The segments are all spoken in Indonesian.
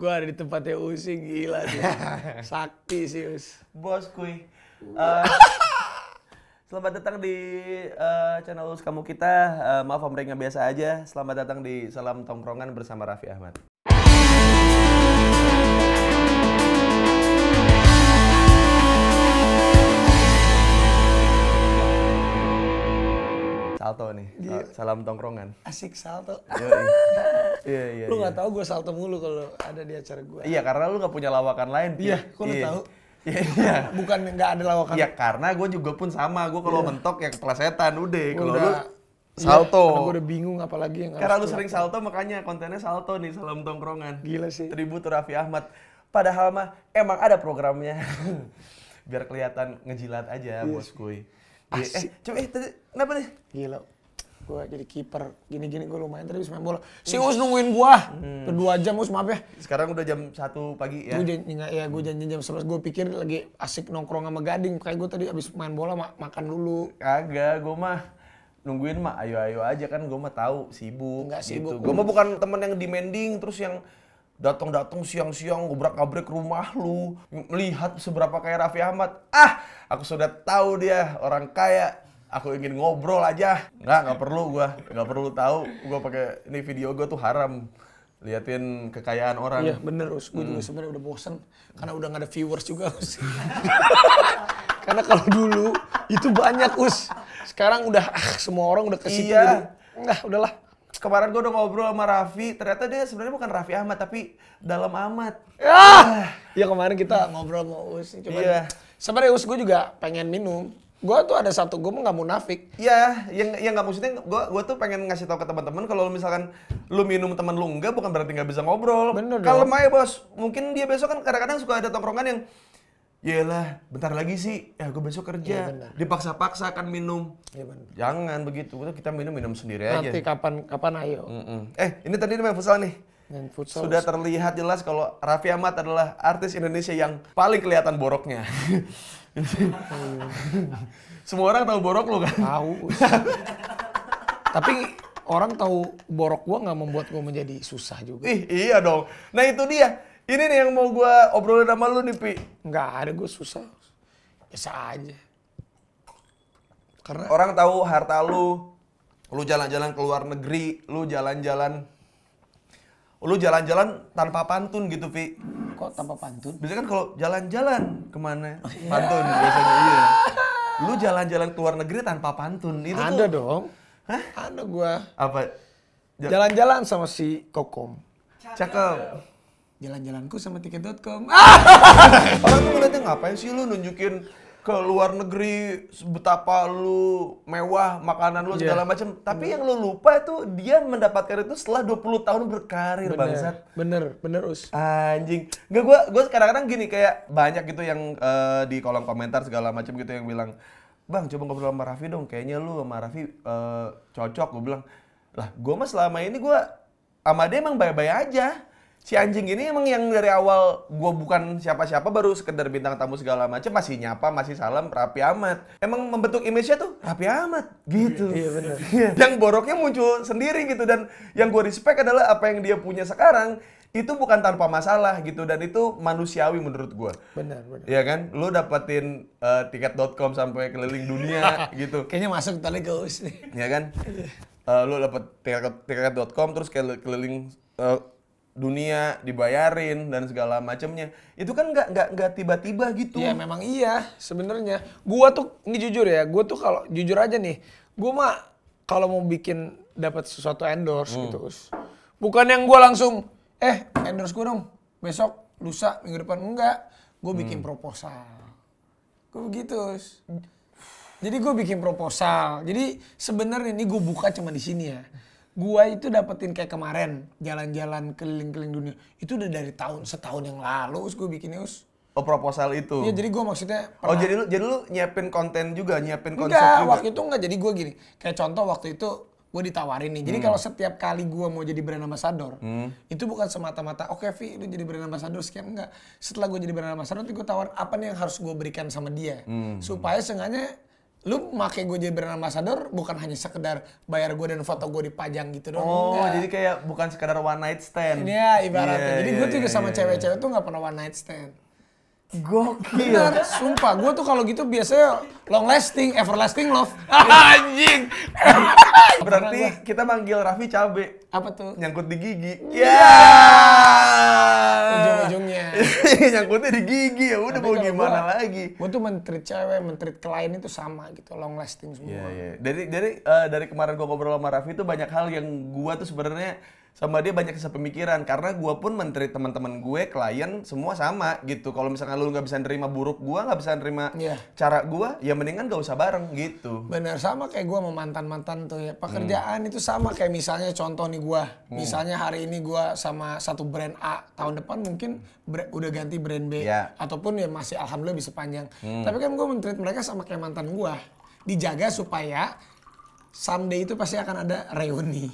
Gua ada di tempatnya Usi gila sih. Sakti sih Us. Bos kuy. Eh, selamat datang di uh, channel Us Kamu Kita. Uh, maaf Om biasa aja. Selamat datang di Salam Tongkrongan bersama Raffi Ahmad. salto nih. Gila. Iya. Salam tongkrongan. Asik salto. Iya, iya. Lu iya. nggak iya. tahu gue salto mulu kalau ada di acara gue. Iya, karena lu nggak punya lawakan lain. Iya, kok lu iya. tahu? Iya. Bukan nggak ada lawakan. Iya, karena gue juga pun sama. Gue kalau yeah. mentok ya setan udah. Kalau lu salto. Ya, gue udah bingung apalagi yang Karena lu sering salto makanya kontennya salto nih salam tongkrongan. Gila sih. Tribut Raffi Ahmad. Padahal mah emang ada programnya. Biar kelihatan ngejilat aja, yes. Bos Kuy. Eh, asik. Eh, coba eh tadi kenapa nih? Gila. gue jadi kiper gini-gini gue lumayan tadi bisa main bola. Si hmm. Us nungguin gua hmm. berdua jam Us maaf ya. Sekarang udah jam satu pagi ya. Gue janji enggak ya gue janji jam sebelas. Gue pikir lagi asik nongkrong sama gading. Kayak gue tadi abis main bola ma makan dulu. Kagak, gue mah nungguin mah ayo-ayo aja kan gue mah tahu sibuk, Enggak, gitu. sibuk. gitu. Gue mah bukan temen yang demanding terus yang datang-datang siang-siang ngobrak-ngabrik rumah lu, melihat seberapa kaya Raffi Ahmad. Ah, aku sudah tahu dia orang kaya. Aku ingin ngobrol aja. Nggak, nggak perlu gua. Nggak perlu tahu. Gua pakai ini video gua tuh haram. Liatin kekayaan orang. Iya, bener Us. Gua hmm. juga sebenarnya udah bosen karena udah nggak ada viewers juga Us. karena kalau dulu itu banyak Us. Sekarang udah ah semua orang udah ke iya. jadi. Enggak, udahlah kemarin gue udah ngobrol sama Raffi, ternyata dia sebenarnya bukan Raffi Ahmad tapi Dalam Ahmad. Ah! Ya kemarin kita ngobrol sama Us, cuman yeah. sebenarnya Us gue juga pengen minum. Gue tuh ada satu, gue mau nggak munafik. Iya, yang yang nggak maksudnya gue gue tuh pengen ngasih tau ke teman-teman kalau misalkan lu minum teman lu enggak bukan berarti nggak bisa ngobrol. Bener Kalau Maya bos, mungkin dia besok kan kadang-kadang suka ada tongkrongan yang Yalah, bentar lagi sih, ya gue besok kerja. Ya, Dipaksa-paksa kan minum. Ya, Jangan begitu, kita minum-minum sendiri Nanti aja. Nanti kapan kapan ayo. Mm -mm. Eh, ini tadi main futsal nih. Main futsal. Sudah terlihat jelas kalau Raffi Ahmad adalah artis Indonesia yang paling kelihatan boroknya. Iya. Semua orang tahu borok lo kan? Tahu. Tapi orang tahu borok gua nggak membuat gua menjadi susah juga. Ih, iya dong. Nah itu dia ini nih yang mau gue obrolin sama lu nih, Pi. Nggak ada, gue susah. Biasa aja. Karena orang tahu harta lu, lu jalan-jalan ke luar negeri, lu jalan-jalan lu jalan-jalan tanpa pantun gitu, Pi. Kok tanpa pantun? Biasanya kan kalau jalan-jalan kemana? Oh, iya. Pantun biasanya, iya. Lu jalan-jalan ke luar negeri tanpa pantun, itu Ada tuh, dong. Hah? Ada gue Apa? Jalan-jalan sama si Kokom. Cakep jalan-jalanku sama tiket.com. Orang tuh ngeliatnya ngapain sih lu nunjukin ke luar negeri betapa lu mewah makanan lu iya. segala yeah. tapi yang lu lupa itu dia mendapatkan itu setelah 20 tahun berkarir bener. bangsat bener bener us anjing nggak gua gua kadang-kadang gini kayak banyak gitu yang uh, di kolom komentar segala macam gitu yang bilang bang coba ngobrol sama Raffi dong kayaknya lu sama Raffi uh, cocok gua bilang lah gua mah selama ini gua sama dia emang baik-baik aja si anjing ini emang yang dari awal gue bukan siapa-siapa baru sekedar bintang tamu segala macam masih nyapa masih salam rapi amat emang membentuk image-nya tuh rapi amat gitu iya bener. Iya. yang boroknya muncul sendiri gitu dan yang gue respect adalah apa yang dia punya sekarang itu bukan tanpa masalah gitu dan itu manusiawi menurut gue Benar, benar. ya kan? Lu dapetin uh, eh, tiket.com sampai keliling dunia gitu. Kayaknya masuk tali goes nih. Iya kan? uh, lu dapet tiket tiket.com terus keliling uh, dunia dibayarin dan segala macamnya itu kan nggak nggak nggak tiba-tiba gitu ya memang iya sebenarnya gua tuh ini jujur ya gua tuh kalau jujur aja nih gua mah kalau mau bikin dapat sesuatu endorse hmm. gitu bukan yang gua langsung eh endorse gua dong besok lusa minggu depan enggak gua bikin hmm. proposal gua begitu jadi gue bikin proposal. Jadi sebenarnya ini gue buka cuma di sini ya gua itu dapetin kayak kemarin jalan-jalan keliling-keliling dunia itu udah dari tahun setahun yang lalu us gue bikinnya us Oh proposal itu. ya jadi gue maksudnya. Oh, pernah... Oh jadi lu jadi lu nyiapin konten juga nyiapin konsep enggak, juga. waktu itu enggak jadi gue gini kayak contoh waktu itu gue ditawarin nih. Jadi hmm. kalau setiap kali gue mau jadi brand ambassador, hmm. itu bukan semata-mata oke okay, Vi lu jadi brand ambassador sekian enggak. Setelah gue jadi brand ambassador, nanti gue tawar apa nih yang harus gue berikan sama dia hmm. supaya sengaja lu makai gue jadi brand ambassador bukan hanya sekedar bayar gue dan foto gue dipajang gitu dong Oh, enggak. jadi kayak bukan sekedar one night stand. Iya, ibaratnya. Yeah, jadi yeah, gue yeah, juga yeah, sama iya, cewek-cewek yeah. tuh nggak pernah one night stand. Gokil. Benar, sumpah. Gue tuh kalau gitu biasanya long lasting, everlasting love. Anjing. Berarti kita manggil Raffi cabe. Apa tuh? Nyangkut di gigi. Ya. Yeah. yeah ujung-ujungnya nyangkutnya di gigi ya udah mau gimana gua, lagi gue tuh menteri cewek menteri klien itu sama gitu long lasting semua yeah, yeah. dari dari uh, dari kemarin gua ngobrol sama Raffi itu banyak hal yang gua tuh sebenarnya sama dia banyak pemikiran karena gue pun menteri teman-teman gue klien semua sama gitu kalau misalnya lu nggak bisa nerima buruk gue nggak bisa nerima yeah. cara gue ya mendingan gak usah bareng gitu bener sama kayak gue sama mantan mantan tuh ya pekerjaan hmm. itu sama kayak misalnya contoh nih gue hmm. misalnya hari ini gue sama satu brand A tahun depan mungkin udah ganti brand B yeah. ataupun ya masih alhamdulillah bisa panjang hmm. tapi kan gue menteri mereka sama kayak mantan gue dijaga supaya someday itu pasti akan ada reuni.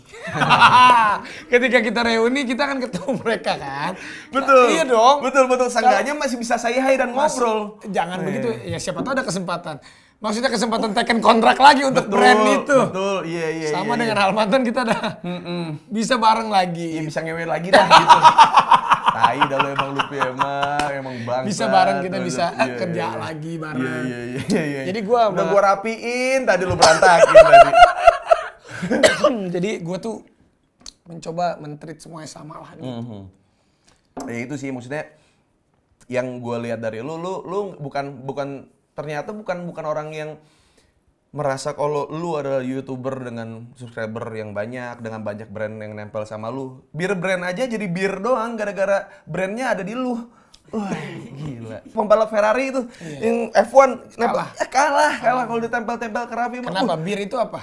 Ketika kita reuni, kita akan ketemu mereka kan. Betul. Nah, iya dong. Betul betul. Seenggaknya masih bisa saya hai dan ngobrol. Jangan eh. begitu. Ya siapa tahu ada kesempatan. Maksudnya kesempatan teken kontrak lagi untuk betul, brand itu. Betul. Iya iya. iya Sama yeah, dengan dengan Halmatan kita dah mm -mm. bisa bareng lagi. Iya bisa ngewe lagi dah gitu. Tai dah lu emang Lupi emang emang bangsa. Bisa bareng kita bisa eh, iya, kerja iya. iya. lagi iya, bareng. Iya, iya iya iya. Jadi gua udah gua rapiin tadi lu berantakin tadi. Jadi gua tuh mencoba mentrit semuanya sama lah gitu. Mm -hmm. Ya itu sih maksudnya yang gua lihat dari lu lu lu bukan bukan ternyata bukan bukan orang yang merasa kalau lu adalah youtuber dengan subscriber yang banyak, dengan banyak brand yang nempel sama lu. Bir brand aja jadi bir doang gara-gara brandnya ada di lu. Wah, gila. Pembalap Ferrari itu iya. yang F1 kenapa? kalah, eh, kalah, kalah kalau ditempel-tempel ke Raffi. Kenapa? Uh. Bir itu apa?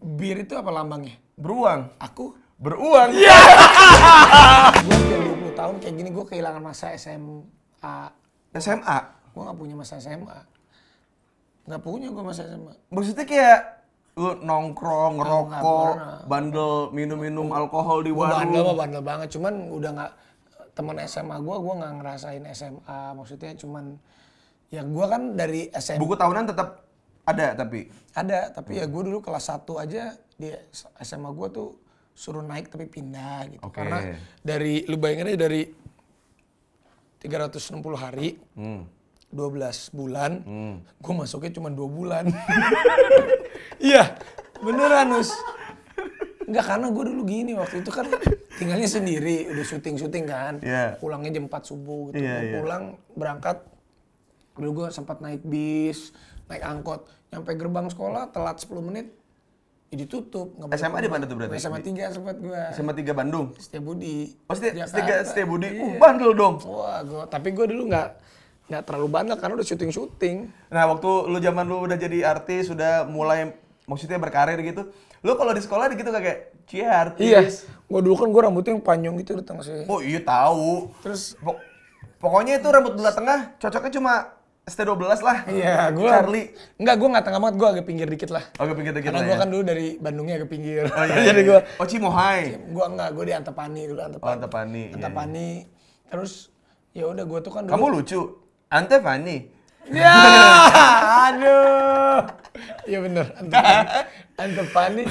Bir itu apa lambangnya? Beruang. Aku? Beruang. Iya! Yeah! gue udah 20 tahun kayak gini, gue kehilangan masa SMA. SMA? Gue gak punya masa SMA Gak punya gue masa SMA. Maksudnya kayak lu nongkrong, ngerokok, bandel, minum-minum alkohol di warung. Bandel mah bandel banget, cuman udah nggak teman SMA gue, gue nggak ngerasain SMA. Maksudnya cuman ya gue kan dari SMA. Buku tahunan tetap ada tapi. Ada, tapi hmm. ya gue dulu kelas 1 aja di SMA gue tuh suruh naik tapi pindah gitu. Okay. Karena dari lu bayangin aja dari 360 hari. Hmm 12 bulan, hmm. gue masuknya cuma dua bulan. Iya, beneran Nus. Enggak, karena gue dulu gini waktu itu kan tinggalnya sendiri, udah syuting-syuting kan. Yeah. Pulangnya jam 4 subuh gitu. Yeah, yeah. pulang, berangkat. Dulu gue sempat naik bis, naik angkot. Nyampe gerbang sekolah, telat 10 menit, Ya ditutup. Gak SMA di mana tuh berarti? SMA 3 sempat gue, SMA 3 Bandung? Budi. Oh setia, setia, Budi? Yeah. Uh, bandel dong. Wah, gua, tapi gue dulu nggak nggak terlalu banyak karena udah syuting-syuting. Nah, waktu lu zaman lu udah jadi artis, sudah mulai maksudnya berkarir gitu. Lu kalau di sekolah gitu kayak cie artis. Iya. Gua dulu kan gua rambutnya yang panjang gitu di tengah sih. Oh, iya tahu. Terus Pok pokoknya itu rambut belah tengah cocoknya cuma ST12 lah. Iya, gua Charlie. Enggak, gue nggak tengah banget, gua agak pinggir dikit lah. Agak pinggir dikit Karena lah. Karena gua ya. kan dulu dari Bandungnya agak pinggir. Oh, iya, iya Jadi gue. Iya. gua Oh, Cimohay. Gua enggak, gua di Antapani dulu, Antapani. Oh, Antapani. Antapani. Iya, iya. Terus ya udah gua tuh kan dulu Kamu lucu. Ante Fani. Ya, aduh. Iya bener, Ante Fani.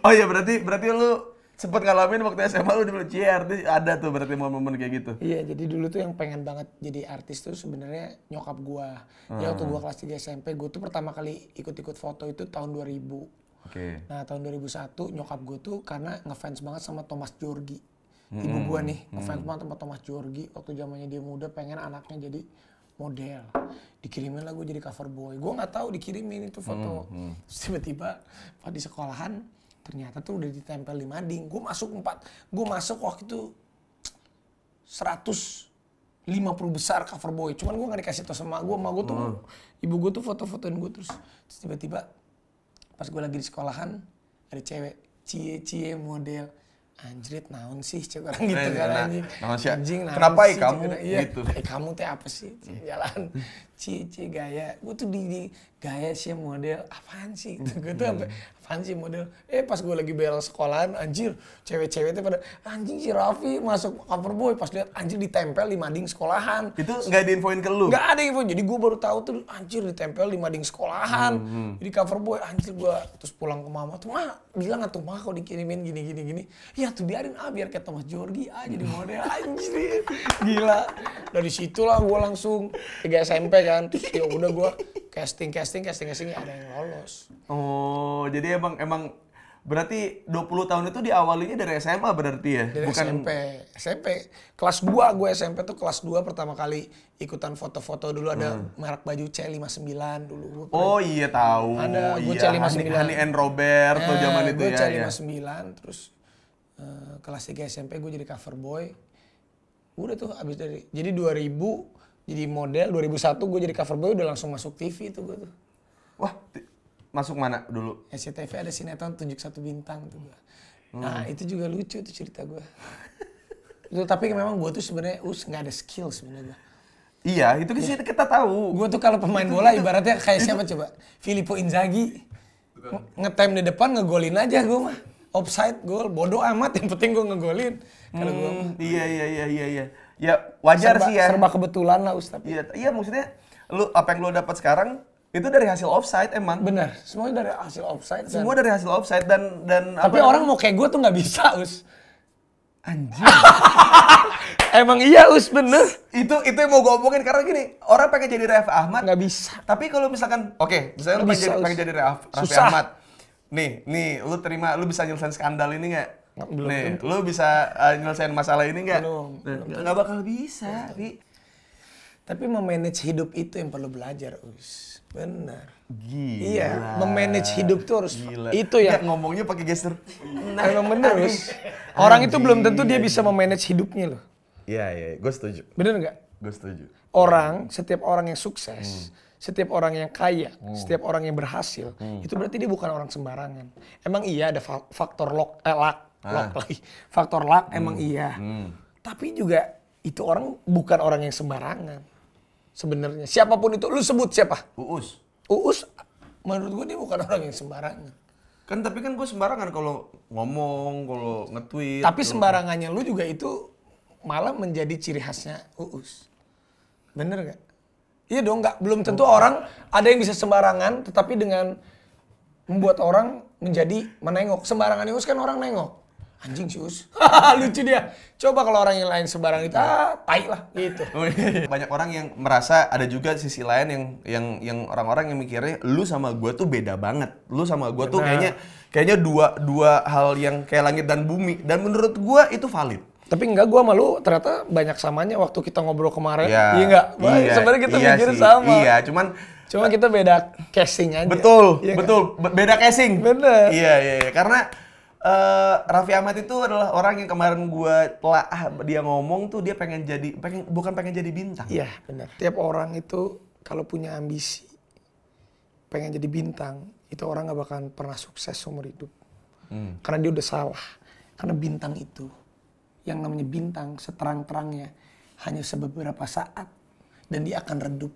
Oh iya berarti berarti lu sempet ngalamin waktu SMA lu dulu artis ada tuh berarti momen-momen kayak gitu. Iya, jadi dulu tuh yang pengen banget jadi artis tuh sebenarnya nyokap gua. Hmm. Ya waktu gua hmm. kelas 3 SMP, gua tuh pertama kali ikut-ikut foto itu tahun 2000. Oke. Okay. Nah, tahun 2001 nyokap gua tuh karena ngefans banget sama Thomas Jorgi. Ibu hmm, gua hmm, nih ngefans banget sama Thomas Jorgi waktu zamannya dia muda pengen anaknya jadi model dikirimin lah gue jadi cover boy gue nggak tahu dikirimin itu foto hmm, hmm. tiba-tiba pas di sekolahan ternyata tuh udah ditempel di mading gue masuk empat gue masuk waktu itu seratus lima puluh besar cover boy cuman gue nggak dikasih tau sama gue sama gue tuh hmm. ibu gue tuh foto-fotoin gue terus terus tiba-tiba pas gue lagi di sekolahan ada cewek cie cie model anjrit naon sih cek orang gitu nah, kan nah, anjing. Nah, nah, anjing nah, kenapa ya sih, kamu cek, iya, gitu? Eh kamu teh apa sih? Cik, jalan cici gaya. Gue tuh di, di gaya sih model apaan sih? gitu Gue tuh sampai apaan model eh pas gue lagi bel sekolahan anjir cewek-ceweknya cewek pada anjing si Raffi masuk cover boy pas lihat anjir ditempel di mading sekolahan itu nggak diinfoin ke lu nggak ada info jadi gue baru tahu tuh anjir ditempel di mading sekolahan mm hmm. jadi cover boy anjir gue terus pulang ke mama tuh mah bilang tuh mah kok dikirimin gini gini gini ya tuh biarin ah biar kayak Thomas Jorgi ah jadi model anjir gila dari situlah gue langsung kayak SMP kan ya udah gue casting casting casting casting ada yang lolos. Oh, jadi emang emang berarti 20 tahun itu diawalinya dari SMA berarti ya? Dari Bukan SMP. SMP. Kelas 2 gue SMP tuh kelas 2 pertama kali ikutan foto-foto dulu ada hmm. merek baju C59 dulu. Gue oh iya tahu. Ada gue iya. C59. Hani and Robert nah, tuh eh, zaman itu gue ya. Gue C59 ya. terus uh, kelas 3 SMP gue jadi cover boy. Udah tuh abis dari jadi 2000 jadi model 2001 gue jadi cover boy udah langsung masuk TV itu gue tuh. Wah, masuk mana dulu? SCTV ada sinetron tunjuk satu bintang tuh Hmm. Nah itu juga lucu tuh cerita gue. itu tapi memang gue tuh sebenarnya us nggak ada skill sebenarnya. Iya, itu kita, kan ya. kita tahu. Gue tuh kalau pemain bola ibaratnya kayak siapa coba? Filippo Inzaghi. Ngetem di depan ngegolin aja gue mah. Offside gol, bodoh amat yang penting gue ngegolin. Kalau hmm, iya iya iya iya. iya ya wajar serba, sih ya. Serba kebetulan lah ustadz Iya, iya maksudnya lu apa yang lu dapat sekarang itu dari hasil offside emang. Bener, semuanya dari hasil offside. Semua dan... dari hasil offside dan dan. Tapi apa ya? orang mau kayak gue tuh nggak bisa us. Anjir. emang iya us bener. Itu itu yang mau gue omongin karena gini orang pengen jadi Raf Ahmad. Nggak bisa. Tapi kalau misalkan oke, okay, misalnya lu pengen jadi, pengen jadi Ahmad. Nih, nih, lu terima, lu bisa nyelesain skandal ini nggak? Belum Nih, tentu. lo bisa uh, nyelesain masalah ini nggak? Belum. Nggak bakal bisa, tapi iya. Tapi memanage hidup itu yang perlu belajar, Us. Benar. Gila. Iya, memanage hidup tuh harus Gila. itu ya. ngomongnya pakai gesture. Nah, Emang bener, Us. Orang itu belum tentu iya, dia bisa memanage hidupnya loh. Iya, iya, iya. gue setuju. Bener nggak? Gue setuju. Orang, setiap orang yang sukses, hmm setiap orang yang kaya, hmm. setiap orang yang berhasil, hmm. itu berarti dia bukan orang sembarangan. Emang iya ada faktor lock, eh, lock, Ah. lagi. Faktor luck hmm. emang iya. Hmm. Tapi juga itu orang bukan orang yang sembarangan. Sebenarnya siapapun itu lu sebut siapa? Uus. Uus menurut gua dia bukan orang yang sembarangan. Kan tapi kan gua sembarangan kalau ngomong, kalau nge-tweet. Tapi kalo... Gitu. sembarangannya lu juga itu malah menjadi ciri khasnya Uus. Bener gak? Iya dong, nggak belum tentu oh. orang ada yang bisa sembarangan, tetapi dengan membuat orang menjadi menengok. Sembarangan Uus kan orang nengok anjing sih us lucu dia coba kalau orang yang lain sebarang itu ah tai lah gitu banyak orang yang merasa ada juga sisi lain yang yang yang orang-orang yang mikirnya lu sama gua tuh beda banget lu sama gua tuh kayaknya kayaknya dua dua hal yang kayak langit dan bumi dan menurut gua itu valid tapi enggak gua malu ternyata banyak samanya waktu kita ngobrol kemarin ya, iya enggak iya, sebenarnya kita iya mikirin sama iya cuman cuma kita beda casing aja betul ya, betul kan? beda casing bener iya iya, iya. karena uh, Raffi Ahmad itu adalah orang yang kemarin gue telah ah, dia ngomong tuh dia pengen jadi pengen bukan pengen jadi bintang. Iya benar. Tiap orang itu kalau punya ambisi pengen jadi bintang itu orang gak bakalan pernah sukses seumur hidup. Hmm. Karena dia udah salah. Karena bintang itu yang namanya bintang seterang-terangnya hanya sebeberapa saat dan dia akan redup.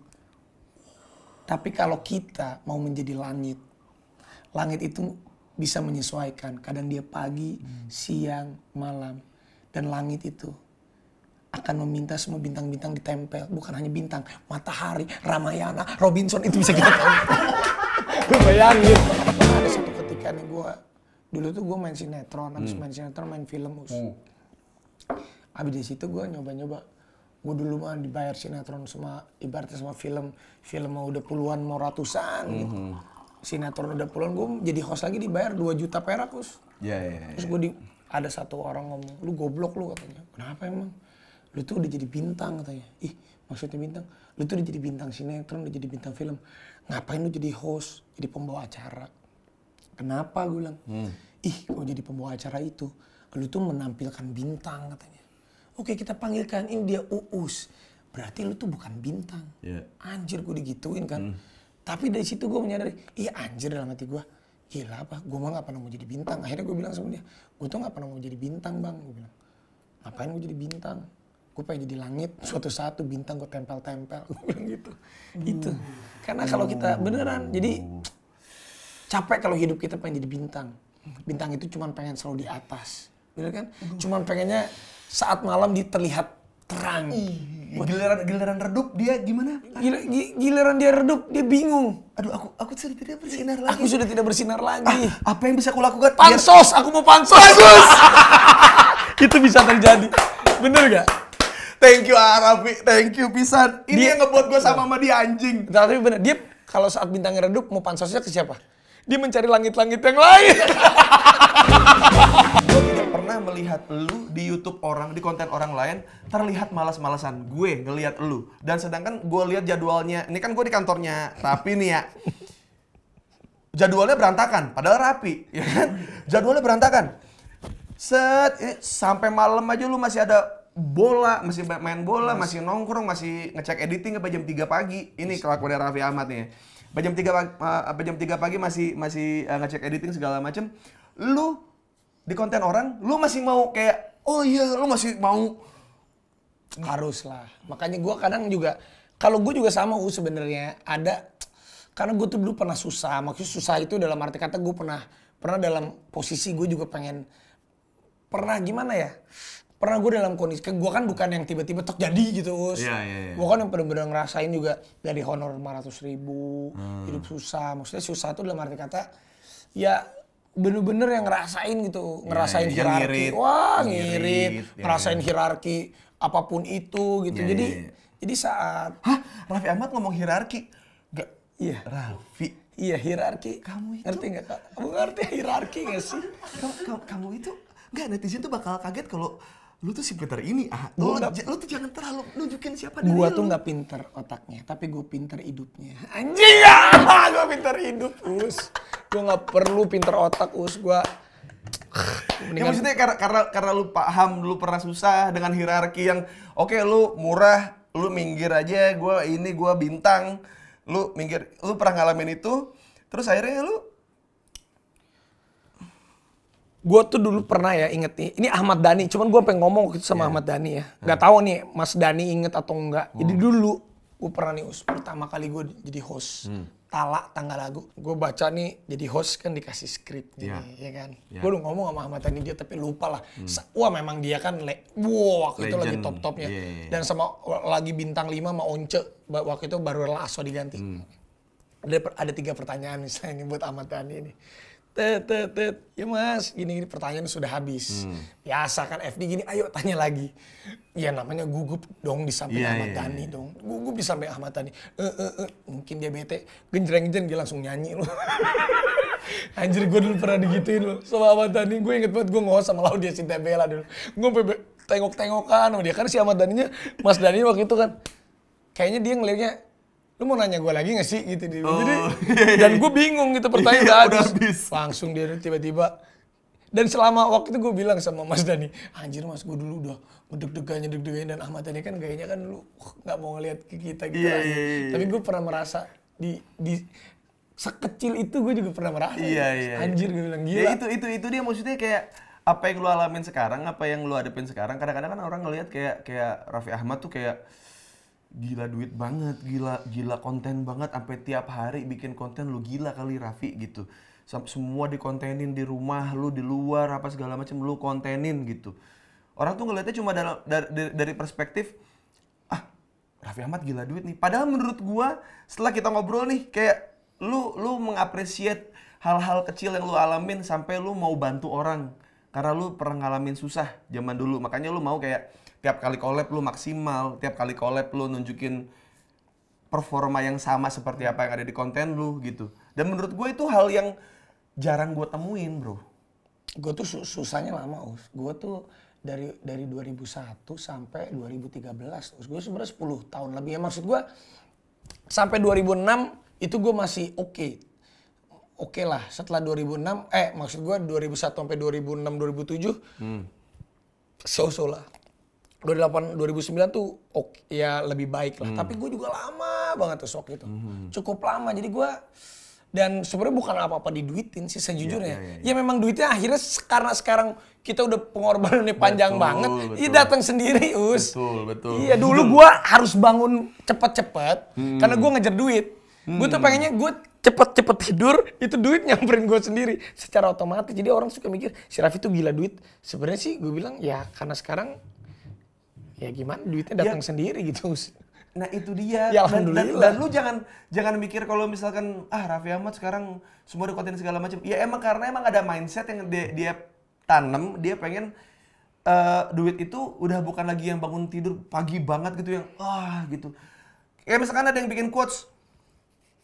Tapi kalau kita mau menjadi langit, langit itu bisa menyesuaikan. Kadang dia pagi, hmm. siang, malam. Dan langit itu akan meminta semua bintang-bintang ditempel. Bukan hanya bintang, matahari, Ramayana, Robinson itu bisa kita tempel. gue bayangin. Ada satu ketika nih gue, dulu tuh gue main sinetron, habis hmm. main sinetron main film. Us. Hmm. Abis dari situ gue nyoba-nyoba gue dulu mah dibayar sinetron sama ibaratnya sama film film mau udah puluhan mau ratusan mm -hmm. gitu sinetron udah pulang, gue jadi host lagi dibayar 2 juta perak us ya, ya, ya, terus iya. gue di ada satu orang ngomong lu goblok lu katanya kenapa emang lu tuh udah jadi bintang katanya ih maksudnya bintang lu tuh udah jadi bintang sinetron udah jadi bintang film ngapain lu jadi host jadi pembawa acara kenapa gue bilang hmm. ih kalau jadi pembawa acara itu lu tuh menampilkan bintang katanya oke kita panggilkan ini dia uus berarti lu tuh bukan bintang yeah. anjir gue digituin kan hmm tapi dari situ gue menyadari, iya anjir dalam hati gue, gila apa, gue mah gak pernah mau jadi bintang. Akhirnya gue bilang sama dia, gue tuh gak pernah mau jadi bintang bang, gue bilang. Ngapain gue jadi bintang? Gue pengen jadi langit, suatu saat tuh bintang gue tempel-tempel, gue bilang gitu. Hmm. Itu, karena kalau kita hmm. beneran, jadi capek kalau hidup kita pengen jadi bintang. Bintang itu cuma pengen selalu di atas, bener kan? Cuman pengennya saat malam diterlihat terang. Hmm giliran giliran redup dia gimana? Gila, giliran dia redup dia bingung. Aduh aku aku sudah tidak bersinar lagi. Aku sudah tidak bersinar ah, lagi. Ah, apa yang bisa aku lakukan? Pansos, biar... aku mau pansos. Pansos. itu bisa terjadi. Bener gak? Thank you Arafi, ah, thank you pisan. Ini dia, yang ngebuat gue sama sama dia anjing. Tapi bener dia kalau saat bintang redup mau pansosnya ke siapa? Dia mencari langit-langit yang lain. pernah melihat lu di YouTube orang, di konten orang lain terlihat malas-malasan. Gue ngelihat lu dan sedangkan gue lihat jadwalnya. Ini kan gue di kantornya, tapi nih ya jadwalnya berantakan, padahal rapi, ya kan? Jadwalnya berantakan. Set ini, sampai malam aja lu masih ada bola, masih main bola, Mas. masih nongkrong, masih ngecek editing sampai jam 3 pagi. Ini kelakuannya Raffi Ahmad nih. Ya. Sampai jam 3 pagi, eh, jam 3 pagi masih masih eh, ngecek editing segala macem. Lu di konten orang, lu masih mau kayak, oh iya lu masih mau. Harus lah. Makanya gue kadang juga, kalau gue juga sama gue sebenarnya ada, karena gue tuh dulu pernah susah, maksudnya susah itu dalam arti kata gue pernah, pernah dalam posisi gue juga pengen, pernah gimana ya, pernah gue dalam kondisi, kan gue kan bukan yang tiba-tiba terjadi gitu Us. Yeah, yeah, yeah. Gue kan yang bener-bener ngerasain juga dari honor 500 ribu, hmm. hidup susah. Maksudnya susah tuh dalam arti kata, ya bener-bener yang ngerasain gitu, iya, ngerasain yeah, hierarki. Ngirit, Wah, ngirit, ngirit yeah, ngerasain yeah. hierarki apapun itu gitu. Yeah, jadi yeah. Iya. jadi saat Hah, Raffi Ahmad ngomong hierarki. gak Iya. Raffi. Iya, hierarki. Kamu itu ngerti nggak? Kamu ngerti hierarki gak sih? kamu, kamu, kamu itu Enggak, netizen tuh bakal kaget kalau lu tuh si pinter ini ah lu, gak, lu tuh jangan terlalu nunjukin siapa diri gua tuh nggak pinter otaknya tapi gue pinter hidupnya anjing ya gue pinter hidup us gue nggak perlu pinter otak us gue ya, Mendingan... Ya maksudnya karena, karena karena lu paham lu pernah susah dengan hierarki yang oke okay, lu murah lu minggir aja gue ini gue bintang lu minggir lu pernah ngalamin itu terus akhirnya lu gue tuh dulu pernah ya inget nih, ini Ahmad Dhani, cuman gue pengen ngomong gitu sama yeah. Ahmad Dhani ya. Yeah. Gak tau nih Mas Dhani inget atau enggak. Hmm. Jadi dulu gue pernah nih us, pertama kali gue jadi host. Hmm. Talak tanggal lagu. Gue baca nih jadi host kan dikasih skrip iya. gini, ya kan. Yeah. Gue udah ngomong sama Ahmad Dhani dia tapi lupa lah. Hmm. Wah memang dia kan, le wow waktu Legend. itu lagi top-topnya. Yeah, iya, iya. Dan sama lagi bintang 5 sama Once, waktu itu baru Lasso diganti. Hmm. Ada, ada tiga pertanyaan misalnya ini buat Ahmad Dhani ini tet tet tet ya mas gini gini pertanyaan sudah habis hmm. biasa kan FD gini ayo tanya lagi ya namanya gugup dong di samping yeah, Ahmad iya, Dhani yeah. dong gugup di samping Ahmad Dhani e, e, e. mungkin dia bete genjreng genjreng dia langsung nyanyi loh Anjir gue dulu pernah digituin loh sama Ahmad Dhani. Gue inget banget gue ngos sama Laudia Sinta Bella dulu. Gue tengok-tengokan sama dia. Karena si Ahmad Dhani nya Mas Dhani waktu itu kan. Kayaknya dia ngeliatnya lu mau nanya gue lagi gak sih gitu dia. Oh, Jadi iya, iya. dan iya. gue bingung gitu pertanyaan iya, udah, habis. Langsung dia tiba-tiba dan selama waktu itu gue bilang sama Mas Dani, anjir Mas gue dulu udah deg-degannya deg degan dan Ahmad Dhani kan gayanya kan lu nggak mau ngeliat ke kita gitu. iya, kan. iya, iya, iya. Tapi gue pernah merasa di di sekecil itu gue juga pernah merasa. Gitu. Iya, iya, iya, anjir gue bilang ya, gila. Ya itu itu itu dia maksudnya kayak apa yang lu alamin sekarang, apa yang lu hadapin sekarang, kadang-kadang kan orang ngelihat kayak kayak Raffi Ahmad tuh kayak gila duit banget, gila gila konten banget sampai tiap hari bikin konten lu gila kali Raffi gitu. Sampai semua dikontenin di rumah lu, di luar apa segala macam lu kontenin gitu. Orang tuh ngeliatnya cuma dalam dari, dari perspektif ah Raffi amat gila duit nih. Padahal menurut gua setelah kita ngobrol nih kayak lu lu mengapresiat hal-hal kecil yang lu alamin sampai lu mau bantu orang karena lu pernah ngalamin susah zaman dulu makanya lu mau kayak tiap kali collab lu maksimal, tiap kali collab lu nunjukin performa yang sama seperti apa yang ada di konten lu gitu. Dan menurut gue itu hal yang jarang gue temuin bro. Gue tuh sus susahnya lama us. Gue tuh dari dari 2001 sampai 2013 us. Gue sebenarnya 10 tahun lebih. Ya, maksud gue sampai 2006 itu gue masih oke. Okay. Oke okay lah setelah 2006, eh maksud gue 2001 sampai 2006, 2007 hmm. so-so lah. 2008 2009 tuh ok, ya lebih baik lah. Hmm. Tapi gue juga lama banget tuh gitu. Hmm. Cukup lama. Jadi gue dan sebenarnya bukan apa-apa diduitin sih sejujurnya. Ya, ya, ya, ya. ya memang duitnya akhirnya karena sekarang kita udah pengorbanannya panjang betul, banget, iya betul. ya datang sendiri us. Betul betul. Iya dulu hmm. gue harus bangun cepet-cepet hmm. karena gue ngejar duit. Hmm. Gue tuh pengennya gue cepet-cepet tidur itu duit nyamperin gue sendiri secara otomatis. Jadi orang suka mikir si Raffi tuh gila duit. Sebenarnya sih gue bilang ya karena sekarang ya gimana duitnya datang ya. sendiri gitu. Nah itu dia. Ya, dan, dan, dan lu jangan jangan mikir kalau misalkan ah Raffi Ahmad sekarang semua ada konten segala macam. Ya emang karena emang ada mindset yang dia, dia tanam, dia pengen uh, duit itu udah bukan lagi yang bangun tidur pagi banget gitu yang ah gitu. ya misalkan ada yang bikin quotes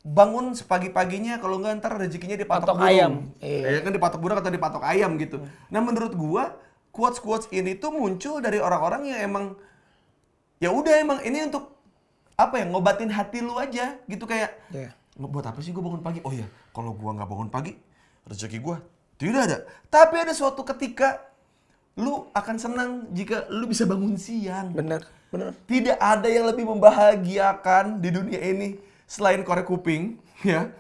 bangun sepagi-paginya kalau nggak ntar rezekinya dipatok Patok ayam. Iya. Ya kan dipatok burung atau dipatok ayam gitu. Hmm. Nah menurut gua quotes-quotes ini tuh muncul dari orang-orang yang emang ya udah emang ini untuk apa ya ngobatin hati lu aja gitu kayak yeah. buat apa sih gue bangun pagi oh ya kalau gue nggak bangun pagi rezeki gue tidak ada tapi ada suatu ketika lu akan senang jika lu bisa bangun siang benar benar tidak ada yang lebih membahagiakan di dunia ini selain korek kuping ya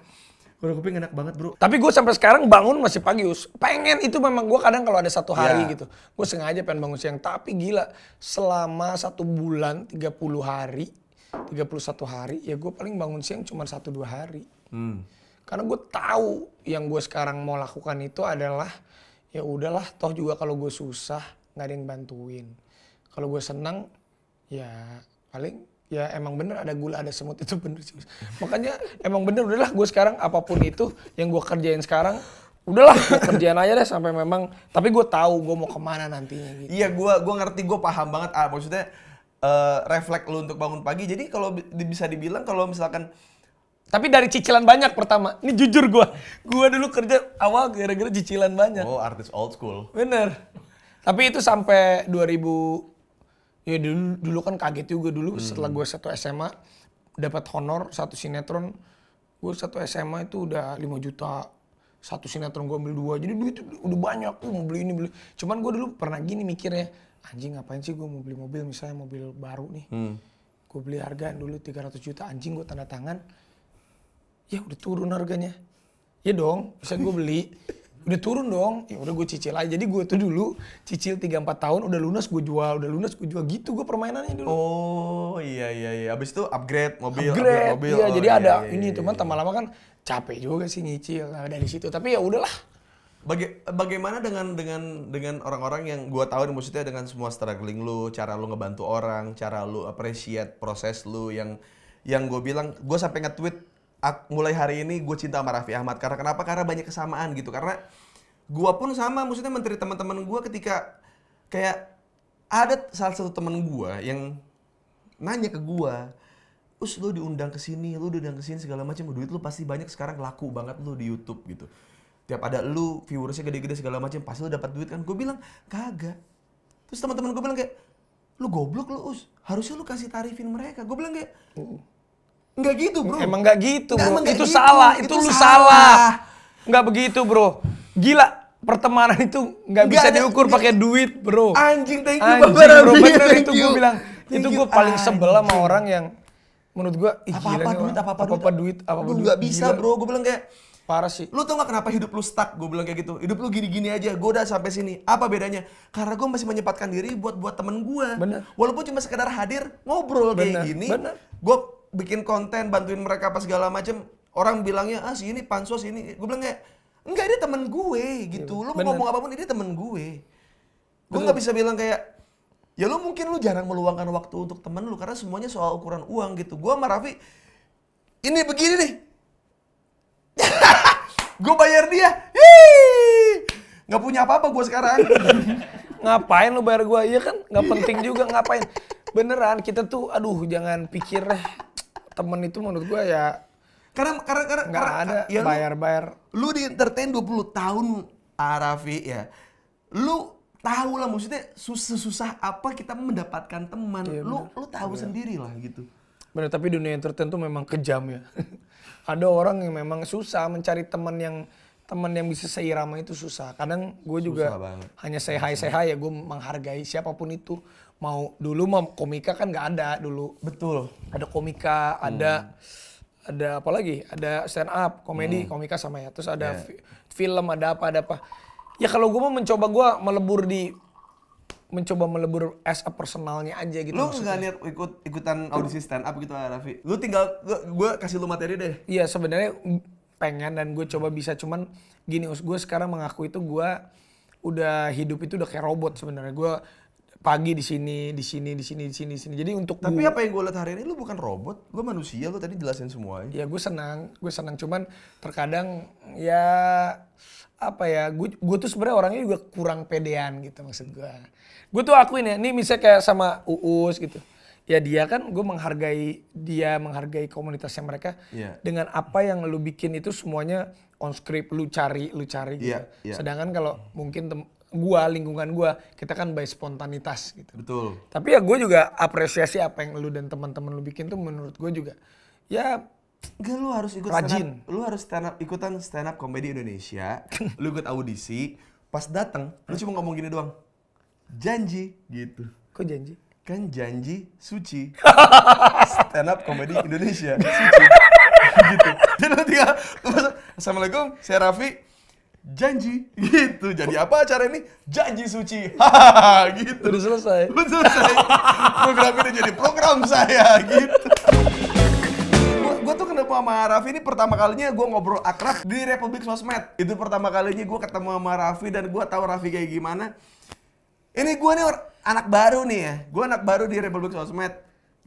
Warung kuping enak banget bro. Tapi gue sampai sekarang bangun masih pagi us. Pengen itu memang gue kadang kalau ada satu hari yeah. gitu. Gue sengaja pengen bangun siang. Tapi gila selama satu bulan 30 hari. 31 hari ya gue paling bangun siang cuma satu dua hari. Hmm. Karena gue tahu yang gue sekarang mau lakukan itu adalah ya udahlah toh juga kalau gue susah nggak ada yang bantuin. Kalau gue senang ya paling ya emang bener ada gula ada semut itu bener sih makanya emang bener udahlah gue sekarang apapun itu yang gue kerjain sekarang udahlah kerjaan aja deh sampai memang tapi gue tahu gue mau kemana nantinya gitu. iya gue gue ngerti gue paham banget ah maksudnya uh, refleks lu untuk bangun pagi jadi kalau bisa dibilang kalau misalkan tapi dari cicilan banyak pertama. Ini jujur gue. Gue dulu kerja awal gara-gara cicilan banyak. Oh, artis old school. Bener. Tapi itu sampai 2000 ya dulu dulu kan kaget juga dulu hmm. setelah gue satu SMA dapat honor satu sinetron gue satu SMA itu udah 5 juta satu sinetron gue ambil dua jadi duit udah banyak tuh mau beli ini beli cuman gue dulu pernah gini mikirnya anjing ngapain sih gue mau beli mobil misalnya mobil baru nih hmm. gue beli harga dulu 300 juta anjing gue tanda tangan ya udah turun harganya ya dong bisa gue beli udah turun dong ya udah gue cicil aja jadi gue tuh dulu cicil 3-4 tahun udah lunas gue jual udah lunas gue jual gitu gue permainannya dulu oh iya iya iya abis itu upgrade mobil upgrade, upgrade mobil iya oh, jadi iya, ada iya, iya ini cuman iya. lama-lama iya. kan capek juga sih nyicil nah, dari situ tapi ya udahlah Baga bagaimana dengan dengan dengan orang-orang yang gua tahu maksudnya dengan semua struggling lu, cara lu ngebantu orang, cara lu appreciate proses lu yang yang gue bilang gue sampai nge-tweet mulai hari ini gue cinta sama Raffi Ahmad karena kenapa karena banyak kesamaan gitu karena gue pun sama maksudnya menteri teman-teman gue ketika kayak ada salah satu teman gue yang nanya ke gue us lu diundang ke sini lu diundang ke sini segala macam duit lu pasti banyak sekarang laku banget lu di YouTube gitu tiap ada lu viewersnya gede-gede segala macam pasti lu dapat duit kan gue bilang kagak terus teman-teman gue bilang kayak lu goblok lu us harusnya lu kasih tarifin mereka gue bilang kayak hmm. Enggak gitu, Bro. Emang enggak gitu, Bro. emang itu gitu. salah, itu, itu lu salah. Enggak begitu, Bro. Gila, pertemanan itu enggak bisa ada, diukur pakai duit bro anjing thank you anjing, Bapak bro Rabi, itu gue bilang thank itu gue paling sebel sama orang yang menurut gua apa apa duit apa apa duit apa duit apa apa duit nggak bisa bro gue bilang kayak parah sih lu tau gak kenapa hidup lu stuck gue bilang kayak gitu hidup lu gini gini aja gue udah sampai sini apa bedanya karena gue masih menyempatkan diri buat buat temen gue walaupun cuma sekedar hadir ngobrol bener. kayak gini gue bikin konten, bantuin mereka apa segala macem. Orang bilangnya, ah si ini pansos ini. Gue bilang kayak, enggak ini temen gue gitu. Ya, lu mau ngomong apapun ini temen gue. Gue nggak bisa bilang kayak, ya lu mungkin lu jarang meluangkan waktu untuk temen lu karena semuanya soal ukuran uang gitu. Gue sama Raffi, ini begini nih. gue bayar dia, nggak punya apa-apa gue sekarang. ngapain lu bayar gue? Iya kan, nggak penting juga ngapain. Beneran kita tuh, aduh jangan pikir temen itu menurut gue ya karena karena karena nggak ada ya bayar bayar lu di entertain 20 tahun Arafi ah, ya lu tahu lah maksudnya susah susah apa kita mendapatkan teman iya, lu bener. lu tahu bener. Iya. sendiri lah gitu benar tapi dunia entertain tuh memang kejam ya ada orang yang memang susah mencari teman yang teman yang bisa seirama itu susah kadang gue juga susah hanya say hi say hi ya gue menghargai siapapun itu mau dulu mau komika kan nggak ada dulu. Betul. Ada komika, hmm. ada ada apa lagi? Ada stand up, komedi, hmm. komika sama ya. Terus ada yeah. film, ada apa, ada apa. Ya kalau gue mau mencoba gue melebur di mencoba melebur as a personalnya aja gitu. Lu nggak niat ikut ikutan audisi stand up gitu Rafi Lu tinggal gue kasih lu materi deh. Iya sebenarnya pengen dan gue coba bisa cuman gini us gue sekarang mengaku itu gue udah hidup itu udah kayak robot sebenarnya gue pagi di sini, di sini, di sini, di sini, di sini. Jadi untuk Tapi gua, apa yang gue lihat hari ini lu bukan robot, lu manusia, lu tadi jelasin semuanya Ya gue senang, gue senang cuman terkadang ya apa ya, gue gue tuh sebenarnya orangnya juga kurang pedean gitu maksud gue. Gue tuh akuin ya, ini misalnya kayak sama Uus gitu. Ya dia kan gue menghargai dia menghargai komunitasnya mereka yeah. dengan apa yang lu bikin itu semuanya on script lu cari lu cari yeah, gitu. Yeah. Iya. Sedangkan kalau mungkin gua, lingkungan gua, kita kan by spontanitas gitu. Betul. Tapi ya gue juga apresiasi apa yang lu dan teman-teman lu bikin tuh menurut gue juga ya gue lu harus ikut rajin. Stand up, lu harus stand up, ikutan stand up komedi Indonesia. lu ikut audisi, pas dateng lu cuma ngomong gini doang. Janji gitu. Kok janji? Kan janji suci. stand up komedi Indonesia suci. gitu. Dan lu ya Assalamualaikum, saya Raffi janji gitu jadi apa acara ini janji suci gitu udah selesai udah selesai program ini jadi program saya gitu gue tuh kenapa sama Raffi ini pertama kalinya gue ngobrol akrab di Republik Sosmed itu pertama kalinya gue ketemu sama Raffi dan gue tahu Raffi kayak gimana ini gue nih anak baru nih ya gue anak baru di Republik Sosmed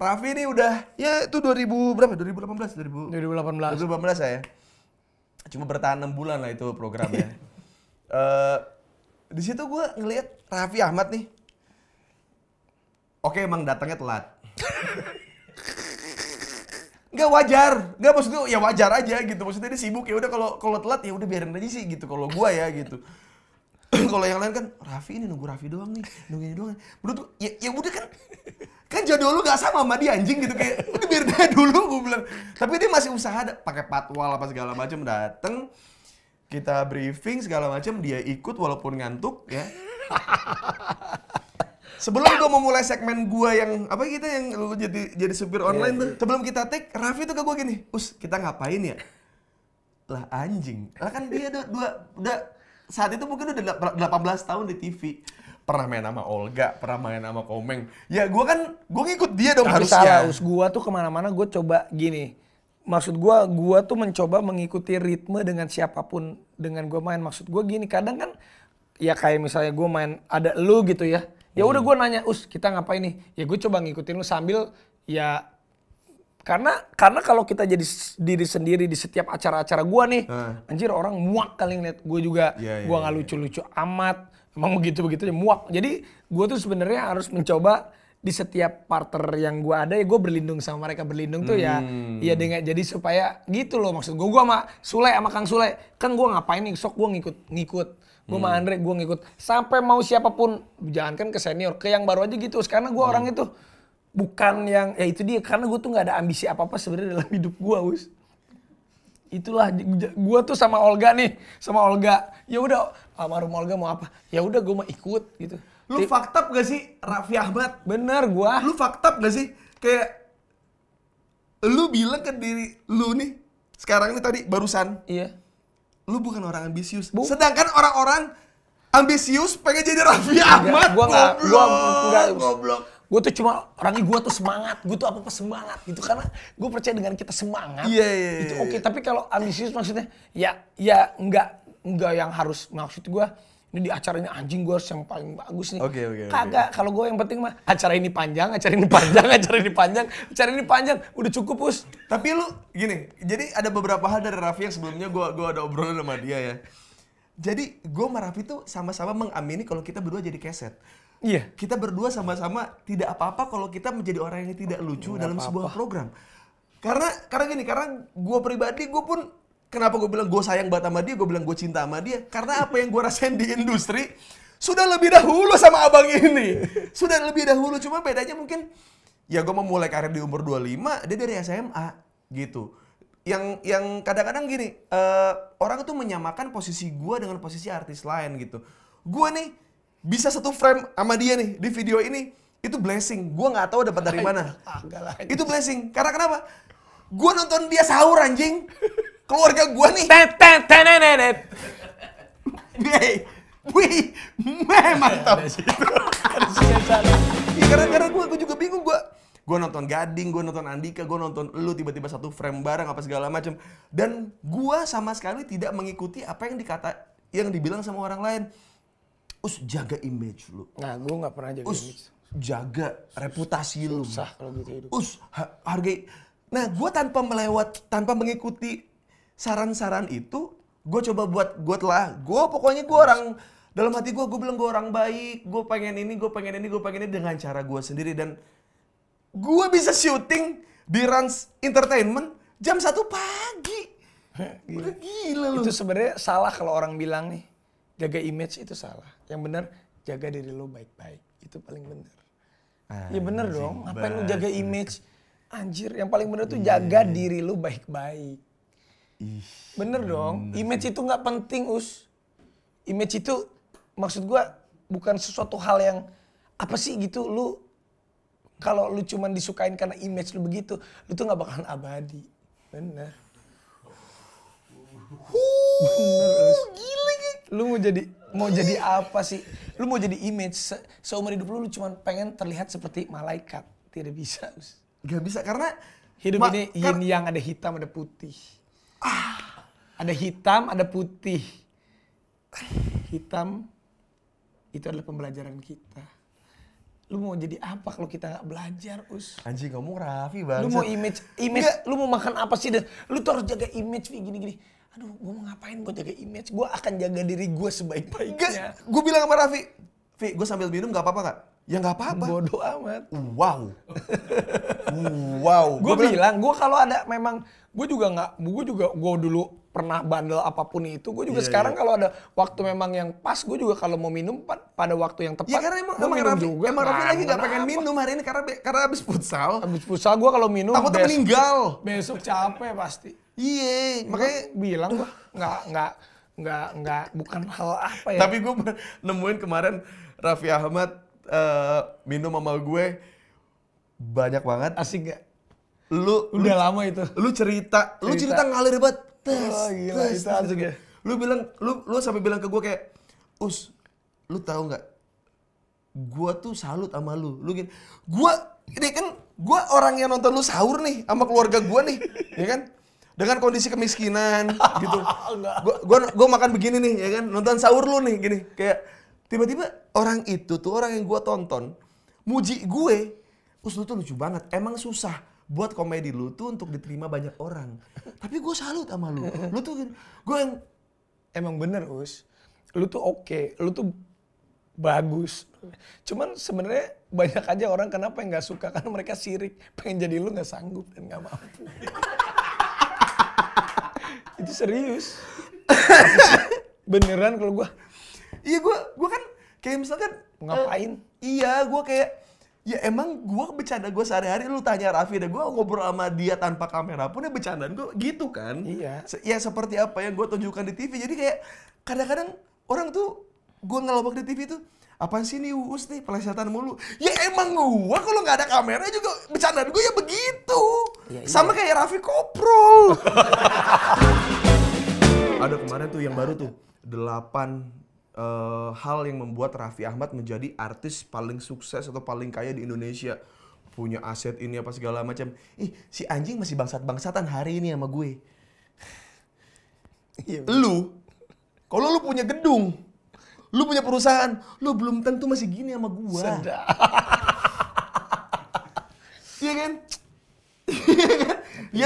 Raffi ini udah ya itu 2000 berapa 2018 2000 2018 2018 ya cuma bertahan enam bulan lah itu programnya. uh, eh, di situ gue ngelihat Raffi Ahmad nih. Oke emang datangnya telat. Gak wajar, gak maksudnya ya wajar aja gitu. Maksudnya dia sibuk ya udah kalau kalau telat ya udah biarin aja sih gitu. Kalau gue ya gitu. kalau yang lain kan Raffi ini nunggu Raffi doang nih, nunggu ini doang. Menurut ya, ya udah kan kan jodoh lu gak sama sama dia anjing gitu kayak udah biar dia dulu gue bilang tapi dia masih usaha pakai patwal apa segala macam dateng kita briefing segala macam dia ikut walaupun ngantuk ya sebelum gue mulai segmen gue yang apa kita yang lu jadi jadi supir iya, online yeah, tuh iya. sebelum kita take Raffi tuh ke gue gini us kita ngapain ya lah anjing lah kan dia udah, dua udah saat itu mungkin udah 18 tahun di TV pernah main sama Olga, pernah main sama Komeng. Ya gue kan, gue ngikut dia dong Tapi harusnya. salah, gue tuh kemana-mana gue coba gini. Maksud gue, gue tuh mencoba mengikuti ritme dengan siapapun dengan gue main. Maksud gue gini, kadang kan ya kayak misalnya gue main ada lu gitu ya. Ya udah hmm. gue nanya, us kita ngapain nih? Ya gue coba ngikutin lu sambil ya karena karena kalau kita jadi diri sendiri di setiap acara-acara gue nih, hmm. anjir orang muak kali ngeliat gue juga, yeah, yeah, gua iya, nggak yeah, lucu-lucu yeah. amat emang begitu begitu muak jadi gue tuh sebenarnya harus mencoba di setiap partner yang gue ada ya gue berlindung sama mereka berlindung tuh ya hmm. ya dengan jadi supaya gitu loh maksud gue gue sama Sule sama Kang Sule kan gue ngapain nih sok gue ngikut ngikut gue sama hmm. Andre gue ngikut sampai mau siapapun jangan kan ke senior ke yang baru aja gitu karena gue hmm. orang itu bukan yang ya itu dia karena gue tuh nggak ada ambisi apa apa sebenarnya dalam hidup gue us itulah gue tuh sama Olga nih sama Olga ya udah almarhum Olga mau apa ya udah gue mau ikut gitu lu faktap gak sih Raffi Ahmad bener gue lu faktab gak sih kayak lu bilang ke diri lu nih sekarang ini tadi barusan iya lu bukan orang ambisius Bu? sedangkan orang-orang ambisius pengen jadi Raffi Ahmad gue nggak gue nggak goblok gue tuh cuma orangnya gue tuh semangat gue tuh apa apa semangat gitu karena gue percaya dengan kita semangat yeah, yeah, yeah, itu iya, oke okay. Iya. tapi kalau ambisius maksudnya ya ya enggak nggak yang harus maksud gue ini di acara ini anjing gue harus yang paling bagus nih. Oke okay, oke. Okay, Kagak okay. kalau gue yang penting mah acara ini panjang, acara ini panjang, acara ini panjang, acara ini panjang, udah cukup us. Tapi lu gini, jadi ada beberapa hal dari Raffi yang sebelumnya gue gua ada obrolan sama dia ya. Jadi gue sama Raffi tuh sama-sama mengamini kalau kita berdua jadi keset. Iya. Yeah. Kita berdua sama-sama tidak apa-apa kalau kita menjadi orang yang tidak lucu Nggak dalam apa -apa. sebuah program. Karena karena gini, karena gue pribadi gue pun Kenapa gue bilang gue sayang banget sama dia, gue bilang gue cinta sama dia. Karena apa yang gue rasain di industri, sudah lebih dahulu sama abang ini. Sudah lebih dahulu, cuma bedanya mungkin ya gue memulai karir di umur 25, dia dari SMA gitu. Yang yang kadang-kadang gini, uh, orang tuh menyamakan posisi gue dengan posisi artis lain gitu. Gue nih bisa satu frame sama dia nih di video ini, itu blessing. Gue gak tahu dapat dari mana. Ah, itu blessing. Karena kenapa? Gue nonton dia sahur anjing keluarga gue nih. Tenenet. Wih, wih, memang Iya karena karena gue gua juga bingung gue. Gue nonton Gading, gue nonton Andika, gue nonton lu tiba-tiba satu frame bareng apa segala macam. Dan gue sama sekali tidak mengikuti apa yang dikata yang dibilang sama orang lain. Us jaga image lu. Nah, gua nggak pernah jaga Us, image. Jaga reputasi Susah lu. Susah kalau gitu Us ha hargai Nah, gue tanpa melewat, tanpa mengikuti saran-saran itu gue coba buat gue telah gue pokoknya gue orang dalam hati gue gue bilang gue orang baik gue pengen ini gue pengen ini gue pengen ini dengan cara gue sendiri dan gue bisa syuting di Rans Entertainment jam satu pagi gila. gila itu sebenarnya salah kalau orang bilang nih jaga image itu salah yang benar jaga diri lo baik-baik itu paling benar ah, ya bener dong, ngapain lu jaga image? Anjir, yang paling bener tuh iya, jaga iya, iya. diri lo baik-baik bener dong. Bener. Image itu nggak penting, Us. Image itu maksud gua bukan sesuatu hal yang apa sih gitu lu kalau lu cuman disukain karena image lu begitu, lu tuh nggak bakalan abadi. Bener. Huh, Gila, Lu mau jadi mau jadi apa sih? Lu mau jadi image Se seumur hidup lu lu cuman pengen terlihat seperti malaikat. Tidak bisa, Us. Gak bisa karena hidup ini yin yang ada hitam ada putih. Ada hitam, ada putih. Hitam itu adalah pembelajaran kita. Lu mau jadi apa kalau kita nggak belajar, Us? Anjing ngomong Raffi banget. Lu mau image, image, Gak. lu mau makan apa sih? Dan lu tuh harus jaga image gini-gini. Aduh, gua mau ngapain buat jaga image? Gua akan jaga diri gua sebaik-baiknya. Gue bilang sama Raffi, Vi, gue sambil minum gak apa-apa gak? Ya nggak apa-apa. Bodoh amat. Wow. wow. Gue bilang, gue kalau ada memang, gue juga nggak, gue juga, gue dulu pernah bandel apapun itu, gue juga yeah, sekarang yeah. kalau ada waktu memang yang pas, gue juga kalau mau minum pada waktu yang tepat. Ya karena emang, emang minum Raffi, juga. emang Raffi lagi nggak pengen apa. minum hari ini karena karena abis futsal. Abis futsal gue kalau minum. Takutnya meninggal. Besok capek pasti. Iya, makanya bilang gue nggak nggak nggak nggak bukan hal apa ya. Tapi gue nemuin kemarin Raffi Ahmad uh, minum sama gue banyak banget. Asik gak? Lu udah lu, lama itu. Lu cerita, cerita. lu cerita ngalir banget. Tes, oh, gila, tes, itu tes, ya. Lu bilang, lu lu sampai bilang ke gue kayak, "Us, lu tahu nggak? Gua tuh salut sama lu." Lu gini, "Gua ini kan gue orang yang nonton lu sahur nih sama keluarga gue nih." ya kan? Dengan kondisi kemiskinan gitu. gua, gua gua makan begini nih, ya kan? Nonton sahur lu nih gini, kayak Tiba-tiba orang itu tuh orang yang gue tonton muji gue. Us lu tuh lucu banget. Emang susah buat komedi lu tuh untuk diterima banyak orang. Tapi gue salut sama lu. Lu tuh gue yang emang bener Us. Lu tuh oke, okay. lu tuh bagus. Cuman sebenarnya banyak aja orang kenapa yang nggak suka karena mereka sirik pengen jadi lu nggak sanggup dan nggak mampu. itu serius. Beneran kalau gue. Iya gue gue kan kayak misalkan eh, ngapain? Uh, iya gue kayak ya emang gue bercanda gue sehari-hari lu tanya Raffi dan gue ngobrol sama dia tanpa kamera pun ya bercandaan gue gitu kan iya Se ya seperti apa yang gue tunjukkan di TV jadi kayak kadang-kadang orang tuh gue ngelobok di TV tuh apa sih nih Uus nih pelesetan mulu ya emang gue kalau nggak ada kamera juga bercandaan gue ya begitu iya, iya. sama kayak Raffi Koprol ada kemarin tuh yang baru tuh delapan uh, hal yang membuat Raffi Ahmad menjadi artis paling sukses atau paling kaya di Indonesia punya aset ini apa segala macam ih si anjing masih bangsat bangsatan hari ini sama gue iya, lu kalau lu punya gedung lu punya perusahaan lu belum tentu masih gini sama gue iya kan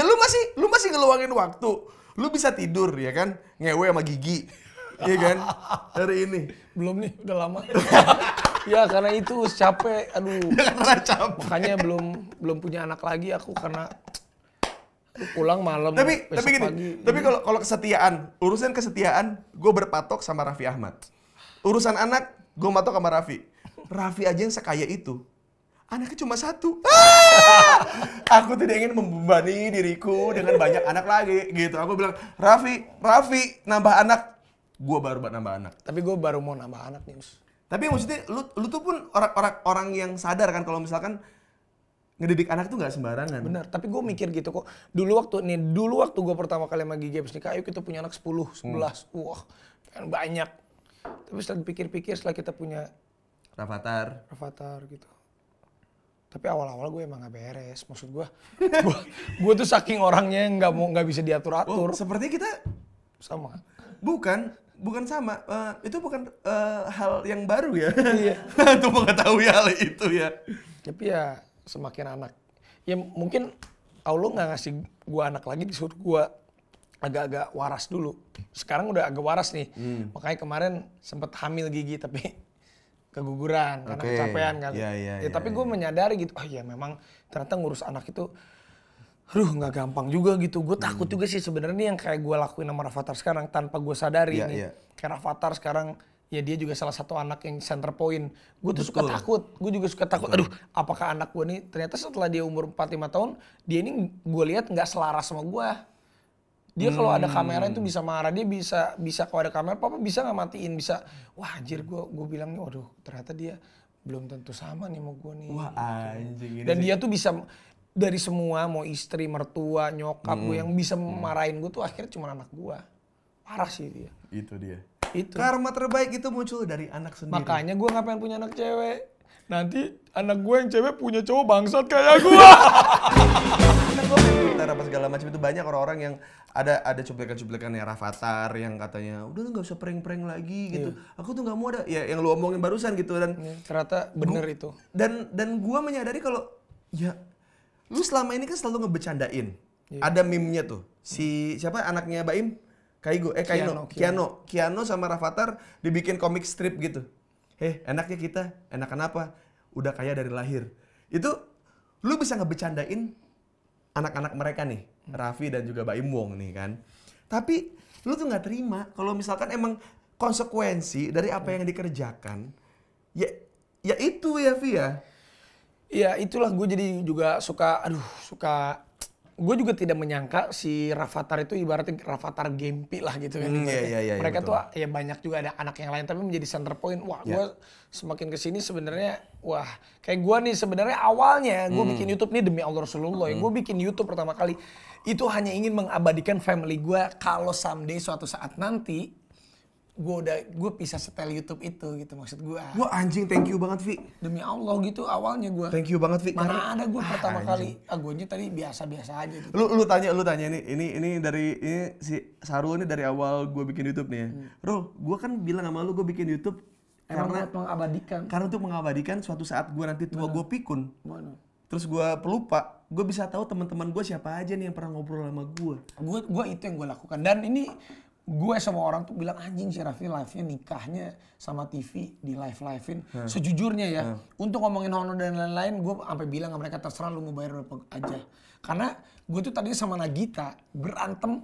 ya lu masih lu masih ngeluangin waktu lu bisa tidur ya kan ngewe sama gigi Iya kan? Hari ini. Belum nih, udah lama. ya karena itu capek, aduh. Ya, karena capek. Makanya belum belum punya anak lagi aku karena pulang malam. Tapi tapi gini, pagi, tapi kalau kalau kesetiaan, urusan kesetiaan, gue berpatok sama Raffi Ahmad. Urusan anak, gue matok sama Raffi. Raffi aja yang sekaya itu. Anaknya cuma satu. Ah! Aku tidak ingin membebani diriku dengan banyak anak lagi gitu. Aku bilang, Raffi, Raffi, nambah anak gue baru nambah anak. Tapi gue baru mau nambah anak nih, Us. Tapi maksudnya lu lu tuh pun orang-orang orang yang sadar kan kalau misalkan ngedidik anak tuh gak sembarangan. Benar, tapi gue mikir gitu kok. Dulu waktu nih, dulu waktu gue pertama kali sama Gigi abis nikah, ayo kita punya anak 10, 11. Hmm. Wah, kan banyak. Tapi setelah dipikir-pikir, setelah kita punya... Ravatar. Ravatar gitu. Tapi awal-awal gue emang gak beres. Maksud gue, gue tuh saking orangnya nggak mau nggak bisa diatur-atur. Oh, seperti kita sama bukan bukan sama uh, itu bukan uh, hal yang baru ya iya. untuk mengetahui hal itu ya tapi ya semakin anak ya mungkin Allah nggak ngasih gua anak lagi disuruh gua agak-agak waras dulu sekarang udah agak waras nih hmm. makanya kemarin sempet hamil gigi tapi keguguran okay. karena kecapean kan yeah, yeah, ya, yeah, tapi iya, gue iya. menyadari gitu oh ya memang ternyata ngurus anak itu aduh nggak gampang juga gitu. Gue hmm. takut juga sih sebenarnya yang kayak gue lakuin sama Rafathar sekarang tanpa gue sadari yeah, nih. Yeah. Kayak Rafathar sekarang ya dia juga salah satu anak yang center point. Gue tuh suka takut, gue juga suka takut. Aduh, apakah anak gue nih ternyata setelah dia umur 4-5 tahun, dia ini gue lihat nggak selaras sama gue. Dia hmm. kalau ada kamera itu hmm. bisa marah, dia bisa bisa kalau ada kamera, papa bisa nggak matiin, bisa. Wah anjir gue gue bilang nih, aduh ternyata dia belum tentu sama nih mau gue nih. Wah gitu. anjing. Dan dia tuh bisa dari semua mau istri mertua nyokap hmm. gue yang bisa hmm. marahin gue tuh akhirnya cuma anak gue parah sih dia ya. itu dia itu karma terbaik itu muncul dari anak sendiri makanya gue ngapain punya anak cewek nanti anak gue yang cewek punya cowok bangsat kayak gue apa segala macam itu banyak orang-orang yang ada ada cuplikan-cuplikan ya Rafathar yang katanya udah nggak usah prank-prank lagi iya. gitu. Aku tuh nggak mau ada ya yang lu omongin barusan gitu dan yeah, ternyata bener gua, itu. Dan dan gua menyadari kalau ya Lu selama ini kan selalu ngebecandain. Yeah. Ada meme-nya tuh. Si siapa anaknya Baim? Kaigo, eh Kaino, Kiano, Kiano, Kiano sama Rafathar dibikin komik strip gitu. Heh, enaknya kita, enak kenapa? Udah kaya dari lahir. Itu lu bisa ngebecandain anak-anak mereka nih, hmm. Raffi dan juga Baim Wong nih kan. Tapi lu tuh nggak terima kalau misalkan emang konsekuensi dari apa hmm. yang dikerjakan ya ya itu ya Via ya itulah gue jadi juga suka aduh suka gue juga tidak menyangka si Rafathar itu ibaratnya Rafathar Gempi lah gitu kan. Mm, iya, iya, iya, Mereka tuh ya banyak juga ada anak yang lain tapi menjadi center point. Wah, yeah. gue semakin kesini sebenarnya wah kayak gue nih sebenarnya awalnya gue mm. bikin YouTube nih demi Allah Rasulullah. Mm. Gue bikin YouTube pertama kali itu hanya ingin mengabadikan family gue kalau someday suatu saat nanti gue udah gue bisa setel YouTube itu gitu maksud gue. Gue anjing thank you banget Vi. Demi Allah gitu awalnya gue. Thank you banget Vi. Mana Karena, ada gue ah, pertama anjing. kali, ah gue tadi biasa-biasa aja. Gitu. Lu lu tanya lu tanya ini ini ini dari ini si Saru ini dari awal gue bikin YouTube nih ya. Hmm. Bro, gue kan bilang sama lu gue bikin YouTube Emang karena buat mengabadikan. Karena untuk mengabadikan suatu saat gue nanti tua gue pikun. Mana? Terus gue pelupa, gue bisa tahu teman-teman gue siapa aja nih yang pernah ngobrol sama Gue gue itu yang gue lakukan dan ini gue sama orang tuh bilang anjing si Raffi live-nya nikahnya sama TV di live-livein. Hmm. Sejujurnya ya, hmm. untuk ngomongin honor dan lain-lain, gue sampai bilang ke mereka terserah lu mau bayar berapa aja. Karena gue tuh tadi sama Nagita berantem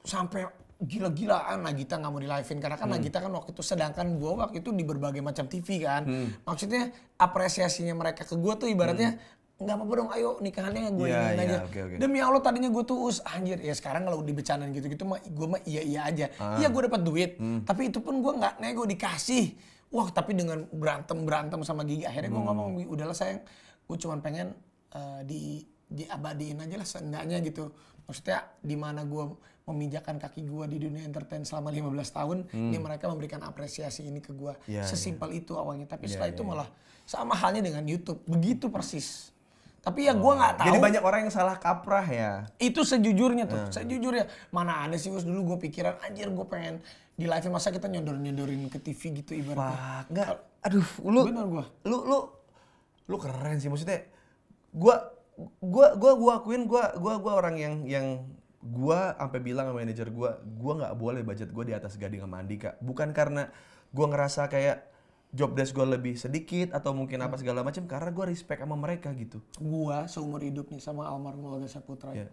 sampai gila-gilaan Nagita nggak mau di live-in karena kan hmm. Nagita kan waktu itu sedangkan gue waktu itu di berbagai macam TV kan hmm. maksudnya apresiasinya mereka ke gue tuh ibaratnya hmm nggak apa-apa dong ayo nikahannya gue yeah, yeah, aja okay, okay. demi allah tadinya gue tuh us anjir ya sekarang kalau dibecandain gitu-gitu mah gue mah iya iya aja ah. iya gue dapat duit hmm. tapi itu pun gue nggak nego dikasih wah tapi dengan berantem berantem sama gigi akhirnya gue hmm. ngomong udahlah sayang gue cuma pengen uh, di diabadiin aja lah seenggaknya gitu maksudnya di mana gue memijakan kaki gue di dunia entertain selama 15 tahun hmm. mereka memberikan apresiasi ini ke gue yeah, iya. sesimpel yeah. itu awalnya tapi yeah, setelah yeah, itu iya, iya. malah sama halnya dengan YouTube begitu persis tapi ya gue nggak tahu. Jadi banyak orang yang salah kaprah ya. Itu sejujurnya tuh, hmm. sejujurnya. Mana ada sih Us dulu gue pikiran, anjir gue pengen di live masa kita nyodor-nyodorin ke TV gitu ibaratnya. Wah, enggak. Aduh, lu Bener gua. Lu lu lu keren sih maksudnya. gue gua gua gua akuin gua gua gua orang yang yang gua sampai bilang sama manajer gua, gua nggak boleh budget gua di atas Gading sama Andika. Bukan karena gua ngerasa kayak job desk gue lebih sedikit atau mungkin apa segala macam karena gue respect sama mereka gitu. Gue seumur hidup nih sama almarhum Olga Saputra. Yeah. Ya.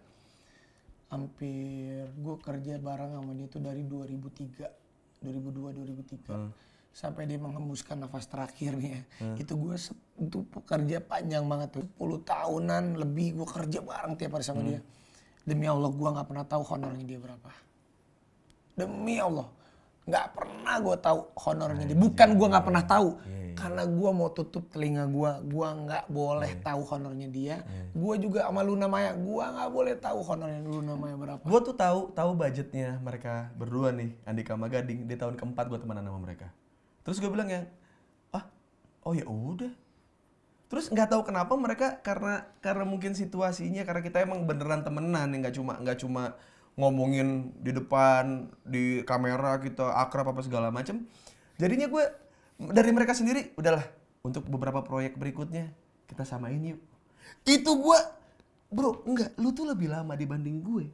Hampir gue kerja bareng sama dia itu dari 2003, 2002, 2003. Hmm. Sampai dia menghembuskan nafas terakhirnya. Hmm. Itu gue itu kerja panjang banget tuh. 10 tahunan lebih gue kerja bareng tiap hari sama hmm. dia. Demi Allah gue gak pernah tahu honornya dia berapa. Demi Allah nggak pernah gue tahu honornya dia. Bukan gue nggak pernah iya, tahu, iya, iya. karena gue mau tutup telinga gue, gue nggak boleh tahu honornya dia. Gue juga sama Luna Maya, gue nggak boleh tahu honornya Luna Maya berapa. Gue tuh tahu tahu budgetnya mereka berdua nih, Andika sama Gading. Di tahun keempat gue temenan sama mereka. Terus gue bilang ya, ah, oh ya udah, terus nggak tahu kenapa mereka karena karena mungkin situasinya karena kita emang beneran temenan nggak cuma nggak cuma ngomongin di depan di kamera kita akrab apa segala macem jadinya gue dari mereka sendiri udahlah untuk beberapa proyek berikutnya kita samain yuk itu gue bro enggak lu tuh lebih lama dibanding gue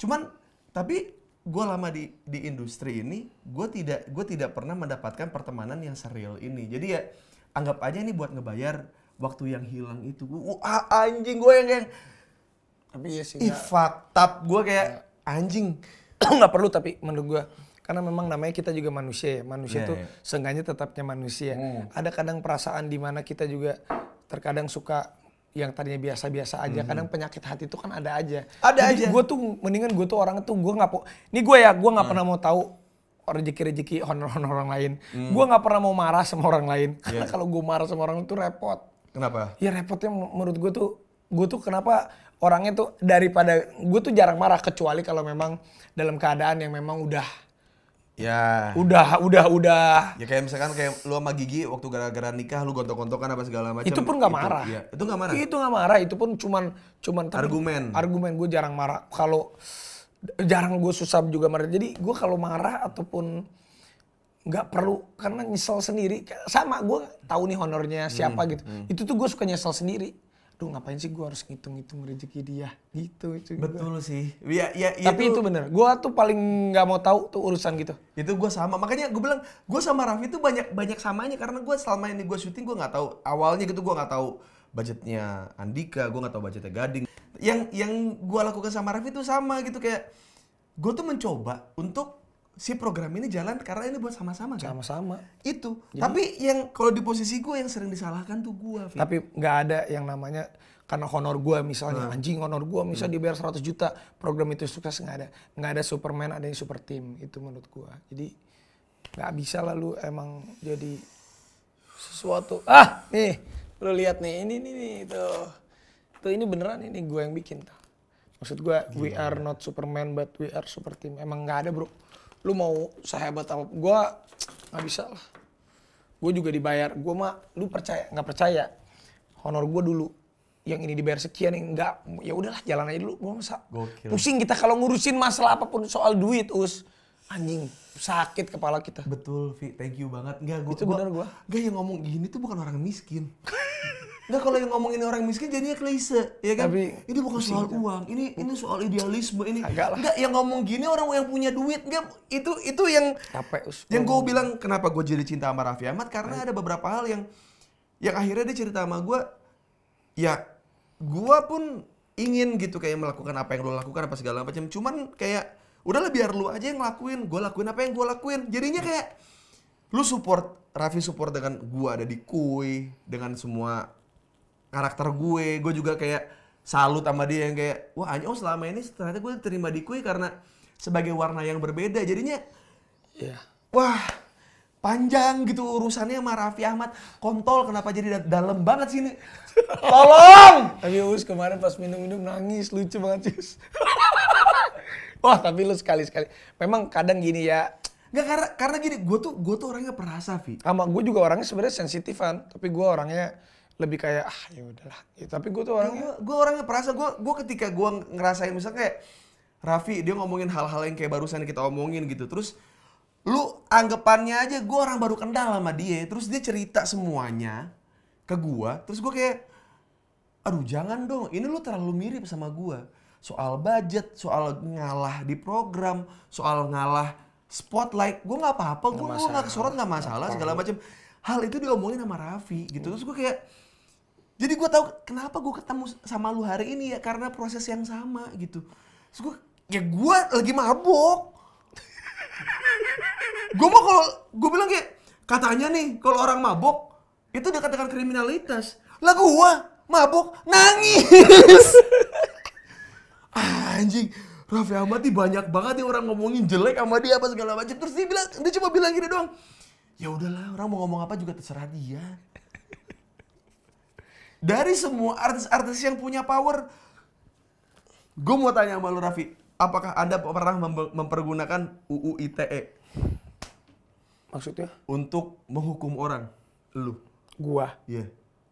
cuman tapi gue lama di di industri ini gue tidak gue tidak pernah mendapatkan pertemanan yang serial ini jadi ya anggap aja ini buat ngebayar waktu yang hilang itu gue anjing gue yang, yang tapi iya sih. Ih, fucked Gue kayak anjing. nggak perlu tapi menurut gue karena memang namanya kita juga manusia ya manusia yeah, tuh yeah. seenggaknya tetapnya manusia hmm. ada kadang perasaan di mana kita juga terkadang suka yang tadinya biasa-biasa aja mm kadang penyakit hati itu kan ada aja ada Jadi aja gue tuh mendingan gue tuh orang tuh gue nggak ini gue ya gue nggak mm. pernah mau tahu rezeki-rezeki honor-honor orang lain mm. gue nggak pernah mau marah sama orang lain iya. karena yeah. kalau gue marah sama orang itu repot kenapa ya repotnya menurut gue tuh gue tuh kenapa orangnya tuh daripada gue tuh jarang marah kecuali kalau memang dalam keadaan yang memang udah Ya. Udah, udah, udah. Ya kayak misalkan kayak lu sama Gigi waktu gara-gara nikah lu gontok-gontokan apa segala macam. Itu pun nggak marah. Iya. Itu, ya. itu gak marah. Itu nggak marah, itu pun cuman cuman argumen argumen. Argumen gue jarang marah. Kalau jarang gue susah juga marah. Jadi gue kalau marah ataupun nggak perlu karena nyesel sendiri sama gue tahu nih honornya siapa hmm, gitu hmm. itu tuh gue suka nyesel sendiri aduh ngapain sih gue harus ngitung-ngitung rezeki dia gitu itu betul gua. sih ya, ya, ya tapi itu, itu bener gue tuh paling nggak mau tahu tuh urusan gitu itu gue sama makanya gue bilang gue sama Raffi tuh banyak banyak samanya karena gue selama ini gue syuting gue nggak tahu awalnya gitu gue nggak tahu budgetnya Andika gue nggak tahu budgetnya Gading yang yang gue lakukan sama Raffi tuh sama gitu kayak gue tuh mencoba untuk si program ini jalan karena ini buat sama-sama kan? Sama-sama. Itu. Jadi, Tapi yang kalau di posisi gue yang sering disalahkan tuh gue. Tapi nggak ada yang namanya karena honor gue misalnya hmm. anjing honor gue misal hmm. dibayar 100 juta program itu sukses nggak ada nggak ada superman ada yang super team itu menurut gue jadi nggak bisa lalu emang jadi sesuatu ah nih lu lihat nih ini nih, itu itu ini beneran ini gue yang bikin tuh maksud gue we are not superman but we are super team emang nggak ada bro lu mau sehebat apa Gua nggak bisa lah Gua juga dibayar gue mah lu percaya nggak percaya honor gue dulu yang ini dibayar sekian yang enggak ya udahlah jalan aja dulu Gua masa Gokil. pusing kita kalau ngurusin masalah apapun soal duit us anjing sakit kepala kita betul Vi thank you banget enggak gue itu benar gue enggak yang ngomong gini tuh bukan orang miskin enggak kalau yang ngomongin orang miskin jadinya klise, ya kan? Tapi, ini bukan soal uang, ini ini soal idealisme ini. Enggak Nggak, yang ngomong gini orang yang punya duit, nggak itu itu yang Capek, yang gue bilang kenapa gue jadi cinta sama Raffi Ahmad karena Ayo. ada beberapa hal yang yang akhirnya dia cerita sama gue, ya gue pun ingin gitu kayak melakukan apa yang lo lakukan apa segala macam. Cuman kayak udahlah biar lu aja yang ngelakuin, gue lakuin apa yang gue lakuin. Jadinya kayak lu support Raffi support dengan gua ada di kui dengan semua karakter gue gue juga kayak salut sama dia yang kayak wah hanya oh selama ini ternyata gue terima di kue karena sebagai warna yang berbeda jadinya yeah. wah panjang gitu urusannya sama Raffi Ahmad. Kontol kenapa jadi da dalam banget sini, Tolong! tapi Us kemarin pas minum-minum nangis lucu banget Us. Wah tapi lu sekali-sekali. Memang kadang gini ya. Gak karena, karena gini, gue tuh gue tuh orangnya perasa Vi. Sama gue juga orangnya sebenarnya sensitifan, tapi gue orangnya lebih kayak ah ya udahlah gitu. tapi gue tuh orangnya gue, orangnya perasa gue gue ketika gue ngerasain misalnya kayak Raffi dia ngomongin hal-hal yang kayak barusan kita omongin gitu terus lu anggapannya aja gue orang baru kenal sama dia terus dia cerita semuanya ke gue terus gue kayak aduh jangan dong ini lu terlalu mirip sama gue soal budget soal ngalah di program soal ngalah spotlight gue nggak apa-apa gue nggak kesorot nggak masalah segala macam hal itu diomongin sama Raffi gitu terus gue kayak jadi gue tahu kenapa gue ketemu sama lu hari ini ya karena proses yang sama gitu. Terus gue ya gue lagi mabok. gue mau kalau gue bilang kayak katanya nih kalau orang mabok itu dikatakan kriminalitas. Lah gue mabok nangis. Anjing, Raffi Ahmad nih banyak banget nih orang ngomongin jelek sama dia apa segala macam. Terus dia bilang, dia cuma bilang gini doang. Ya udahlah, orang mau ngomong apa juga terserah dia. Dari semua artis-artis yang punya power, gue mau tanya sama lu Raffi, apakah anda pernah mempergunakan UU ITE? Maksudnya? Untuk menghukum orang, lu? Gua. Iya. Yeah.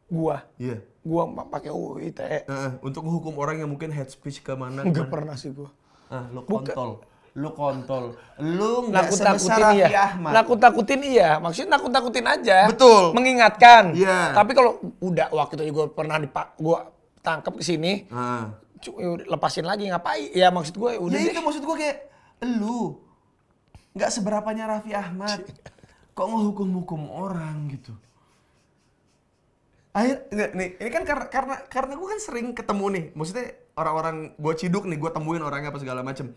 Gua. Iya. Yeah. Gua pakai UU ITE. Uh, untuk menghukum orang yang mungkin head speech kemana? mana? Enggak pernah sih gua. Ah, lo kontol. Bukan, lu kontol, lu nggak sebesar iya. iya. Ahmad. Nakut takutin iya, maksudnya nakut takutin aja. Betul. Mengingatkan. Iya. Tapi kalau udah waktu itu gue pernah dipak, gue tangkap ke sini, Ah. lepasin lagi ngapain? Ya maksud gue udah. Ya deh. itu maksud gue kayak lu nggak seberapanya Raffi Ahmad, kok ngehukum-hukum orang gitu. Akhir, nih, ini kan karena karena karena gue kan sering ketemu nih, maksudnya orang-orang gue ciduk nih, gue temuin orangnya apa segala macem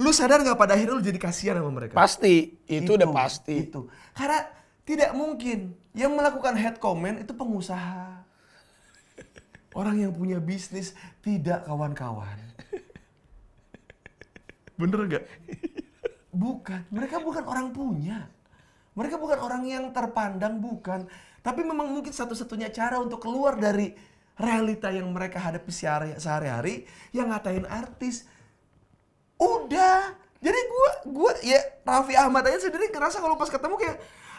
Lu sadar nggak pada akhirnya lu jadi kasihan sama mereka? Pasti, itu, itu udah pasti. Itu. Karena tidak mungkin yang melakukan head comment itu pengusaha. Orang yang punya bisnis tidak kawan-kawan. Bener gak? Bukan, mereka bukan orang punya. Mereka bukan orang yang terpandang, bukan. Tapi memang mungkin satu-satunya cara untuk keluar dari realita yang mereka hadapi sehari-hari yang ngatain artis Udah. Jadi gue, gue ya Raffi Ahmad aja sendiri ngerasa kalau pas ketemu kayak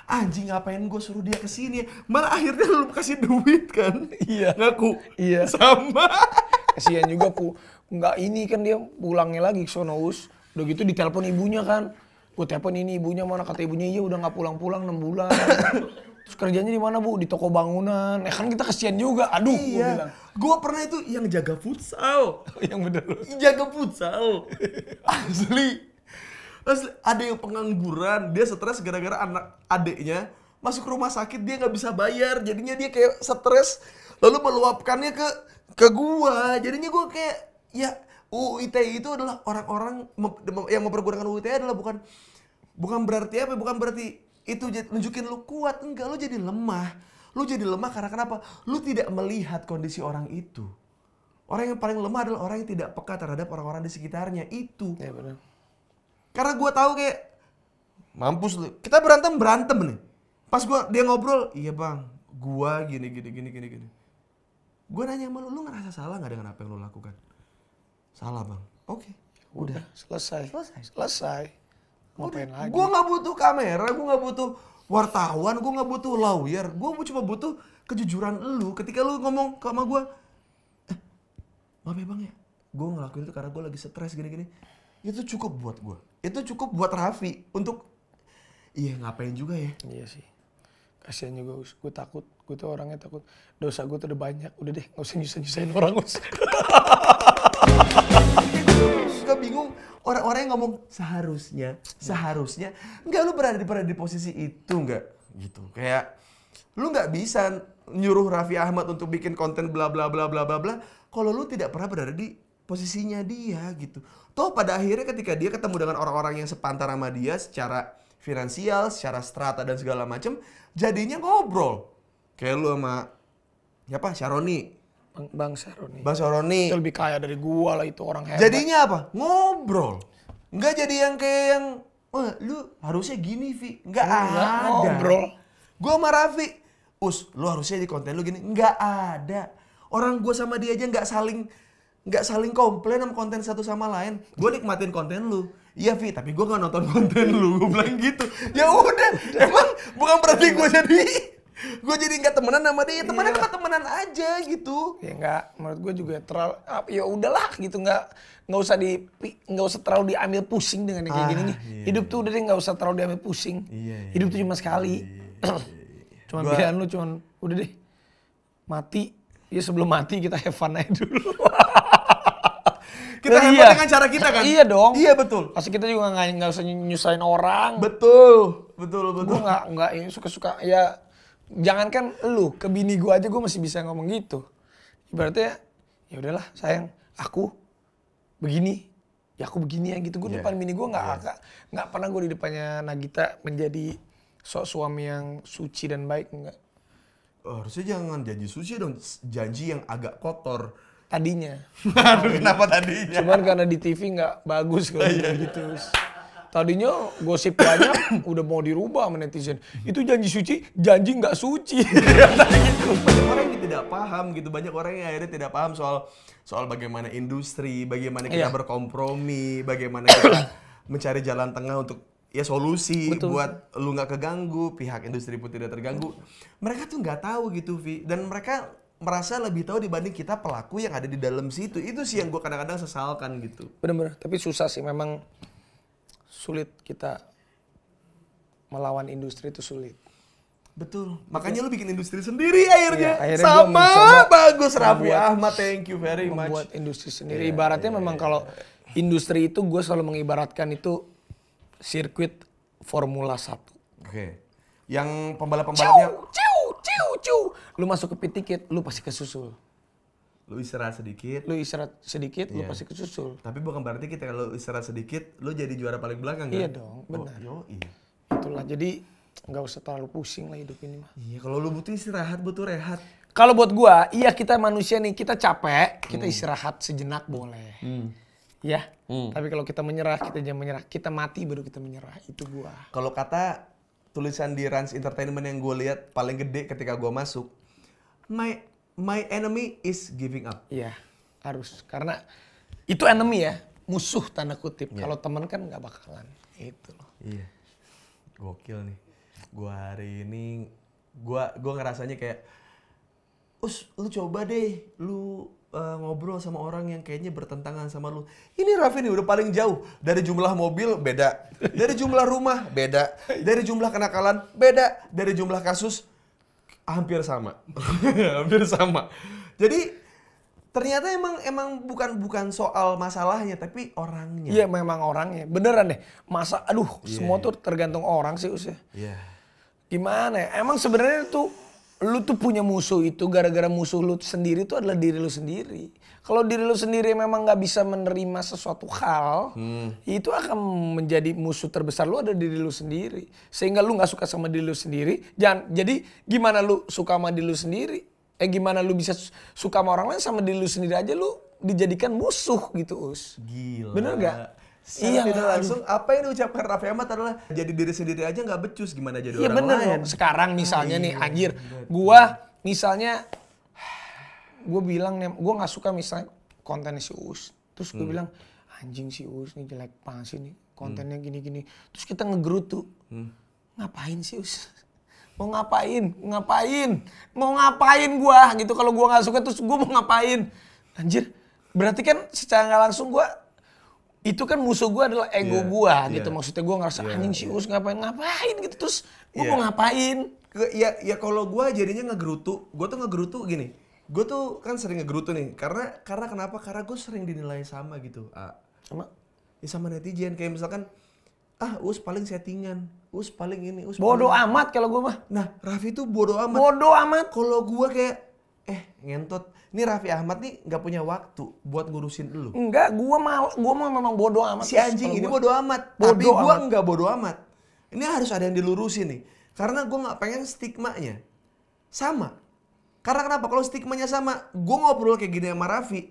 anjing ngapain gue suruh dia kesini malah akhirnya lu kasih duit kan iya ngaku iya sama kasihan juga ku nggak ini kan dia pulangnya lagi ke Sonous udah gitu ditelepon ibunya kan gue telepon ini ibunya mana kata ibunya iya udah nggak pulang-pulang enam bulan Terus kerjanya di mana bu? Di toko bangunan. Eh kan kita kesian juga. Aduh, iya. gue bilang. Gue pernah itu yang jaga futsal. yang bener. Jaga futsal. Asli. Asli. Ada yang pengangguran, dia stres gara-gara anak adeknya masuk rumah sakit dia nggak bisa bayar, jadinya dia kayak stres lalu meluapkannya ke ke gua. Jadinya gua kayak ya UU itu adalah orang-orang yang mempergunakan UU ITE adalah bukan bukan berarti apa, bukan berarti itu nunjukin lu kuat, enggak lu jadi lemah Lu jadi lemah karena kenapa? Lu tidak melihat kondisi orang itu. Orang yang paling lemah adalah orang yang tidak peka terhadap orang-orang di sekitarnya. Itu. Ya, benar. Karena gue tahu kayak mampus lu. Kita berantem berantem nih. Pas gua dia ngobrol, iya bang, gue gini gini gini gini gini. Gue nanya sama lu, lu ngerasa salah nggak dengan apa yang lu lakukan? Salah bang. Oke. Okay. Udah. Udah. Selesai. Selesai. Selesai. Ngapain lagi? Gue nggak butuh kamera, gue nggak butuh wartawan, gue nggak butuh lawyer, gue cuma butuh kejujuran lu ketika lu ngomong ke sama gue, eh, maaf ya bang ya, gue ngelakuin itu karena gue lagi stres gini-gini, itu cukup buat gue, itu cukup buat Raffi untuk, iya ngapain juga ya? Iya sih, kasihan juga gue takut, gue tuh orangnya takut, dosa gue tuh udah banyak, udah deh nggak usah nyusah nyusahin orang us. orang-orang yang ngomong seharusnya, seharusnya, enggak lu berada di berada di posisi itu enggak gitu. Kayak lu nggak bisa nyuruh Raffi Ahmad untuk bikin konten bla bla bla bla bla bla kalau lu tidak pernah berada di posisinya dia gitu. Toh pada akhirnya ketika dia ketemu dengan orang-orang yang sepantar sama dia secara finansial, secara strata dan segala macem, jadinya ngobrol. Kayak lu sama siapa? Sharoni Bang Bang Saroni. Bang Saroni. Itu lebih kaya dari gua lah itu orang hebat. Jadinya apa? Ngobrol. Enggak jadi yang kayak yang Wah, lu harusnya gini, Vi. Enggak ada. Ngobrol. Gua sama Raffi, Us, lu harusnya di konten lu gini. Enggak ada. Orang gua sama dia aja enggak saling enggak saling komplain sama konten satu sama lain. Gua nikmatin konten lu. Iya Vi, tapi gua gak nonton konten lu. Gua bilang gitu. Ya udah, emang bukan berarti gua jadi gue jadi nggak temenan sama dia temenan apa iya. temenan aja gitu ya nggak menurut gue juga terlalu ah, ya udahlah gitu nggak nggak usah di nggak usah terlalu diambil pusing dengan yang kayak ah, gini nih iya, hidup iya. tuh udah deh nggak usah terlalu diambil pusing iya, iya, hidup tuh cuma iya, sekali iya, iya, cuman gua... pilihan lu cuma, udah deh mati ya sebelum mati kita have fun aja dulu kita nah, iya. dengan cara kita kan iya dong iya betul pasti kita juga nggak nggak usah nyusahin orang betul betul betul gue nggak nggak suka suka ya jangankan lu ke bini gue aja gue masih bisa ngomong gitu berarti ya ya udahlah sayang aku begini ya aku begini ya gitu gue yeah. depan bini gue nggak yeah. nggak pernah gue di depannya Nagita menjadi sok suami yang suci dan baik enggak oh, harusnya jangan janji suci dong janji yang agak kotor tadinya aduh kenapa tadinya cuman karena di TV nggak bagus kalau iya. gitu Tadinya gosip banyak, udah mau dirubah sama netizen. Itu janji suci, janji nggak suci. Iya, gitu. Banyak orang yang tidak paham gitu, banyak orang yang akhirnya tidak paham soal soal bagaimana industri, bagaimana kita yeah. berkompromi, bagaimana kita mencari jalan tengah untuk ya solusi Betul. buat lu nggak keganggu, pihak industri pun tidak terganggu. Mereka tuh nggak tahu gitu, Vi. Dan mereka merasa lebih tahu dibanding kita pelaku yang ada di dalam situ. Itu sih yang gue kadang-kadang sesalkan gitu. Bener-bener. Tapi susah sih memang sulit kita melawan industri itu sulit. Betul. Makanya Betul. lu bikin industri sendiri iya, akhirnya. Ya, akhirnya Sama bagus Rafi Ahmad, thank you very much. Membuat industri iya, sendiri. Yeah, Ibaratnya yeah, memang yeah. kalau iya. industri itu gue selalu mengibaratkan itu sirkuit Formula 1. Oke. Okay. Yang pembalap-pembalapnya... Ciu, ciu, ciu, ciu. Lu masuk ke pit ticket, lu pasti kesusul lu istirahat sedikit lu istirahat sedikit yeah. lu iya. pasti kesusul tapi bukan berarti kita kalau istirahat sedikit lu jadi juara paling belakang iya kan iya dong oh, benar oh, iya. itulah jadi nggak usah terlalu pusing lah hidup ini mah iya kalau lu butuh istirahat butuh rehat kalau buat gua iya kita manusia nih kita capek kita hmm. istirahat sejenak boleh hmm. ya hmm. tapi kalau kita menyerah kita jangan menyerah kita mati baru kita menyerah itu gua kalau kata tulisan di Rans Entertainment yang gue lihat paling gede ketika gue masuk my my enemy is giving up. Iya, harus karena itu enemy ya, musuh tanda kutip. Ya. Kalau teman kan nggak bakalan itu loh. Iya. Gokil nih. Gua hari ini gua gua ngerasanya kayak us lu coba deh lu uh, ngobrol sama orang yang kayaknya bertentangan sama lu. Ini Raffi nih udah paling jauh dari jumlah mobil beda, dari jumlah rumah beda, dari jumlah kenakalan beda, dari jumlah kasus hampir sama hampir sama jadi ternyata emang emang bukan bukan soal masalahnya tapi orangnya iya memang orangnya beneran deh masa aduh yeah. semua iya. tuh tergantung orang sih usia ya. yeah. gimana ya emang sebenarnya tuh lu tuh punya musuh itu gara-gara musuh lu sendiri tuh adalah diri lu sendiri. Kalau diri lu sendiri memang nggak bisa menerima sesuatu hal, hmm. itu akan menjadi musuh terbesar lu ada diri lu sendiri. Sehingga lu nggak suka sama diri lu sendiri. Jangan, jadi gimana lu suka sama diri lu sendiri? Eh gimana lu bisa suka sama orang lain sama diri lu sendiri aja lu dijadikan musuh gitu us. Gila. Bener gak? Iya, tidak langsung apa yang diucapkan Raffi Ahmad adalah jadi diri sendiri aja nggak becus gimana jadi iya, orang bener. lain. Sekarang misalnya nih iya, anjir, gua misalnya gua bilang nih, gua nggak suka misalnya konten si Us, Terus gua hmm. bilang anjing si Us nih jelek banget sih nih kontennya hmm. gini-gini. Hmm. Terus kita ngegerutu. Hmm. Ngapain sih Us Mau ngapain? Ngapain? Mau ngapain gua gitu kalau gua nggak suka terus gua mau ngapain? Anjir, berarti kan secara nggak langsung gua itu kan musuh gue adalah ego yeah. gue iya. gitu yeah. maksudnya gue ngerasa yeah. anjing si us ngapain ngapain gitu terus gue yeah. mau iya. ngapain Ke, ya ya kalau gue jadinya ngegerutu gue tuh ngegerutu gini gue tuh kan sering ngegerutu nih karena karena kenapa karena gue sering dinilai sama gitu ah. sama ya sama netizen kayak misalkan ah us paling settingan us paling ini us bodoh amat kalau gue mah nah Raffi tuh bodoh amat bodoh amat kalau gue kayak eh ngentot ini Raffi Ahmad nih nggak punya waktu buat ngurusin lu enggak gua mal gua mau memang bodoh amat si anjing ini bodoh amat bodo tapi gua nggak bodoh amat ini harus ada yang dilurusin nih karena gua nggak pengen stigmanya sama karena kenapa kalau stigmanya sama gua ngobrol kayak gini sama Raffi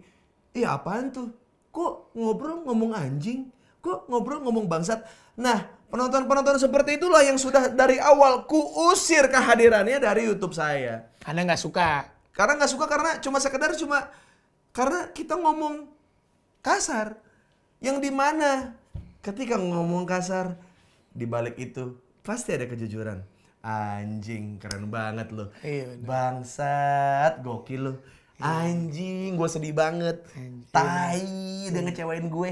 iya apaan tuh kok ngobrol ngomong anjing kok ngobrol ngomong bangsat nah penonton-penonton seperti itulah yang sudah dari awal kuusir kehadirannya dari YouTube saya anda nggak suka karena nggak suka karena cuma sekedar cuma karena kita ngomong kasar. Yang di mana ketika ngomong kasar di balik itu pasti ada kejujuran. Anjing keren banget loh. Iya, Bangsat gokil loh. Iya. Anjing gue sedih banget. Anjing. Tai iya. udah ngecewain gue.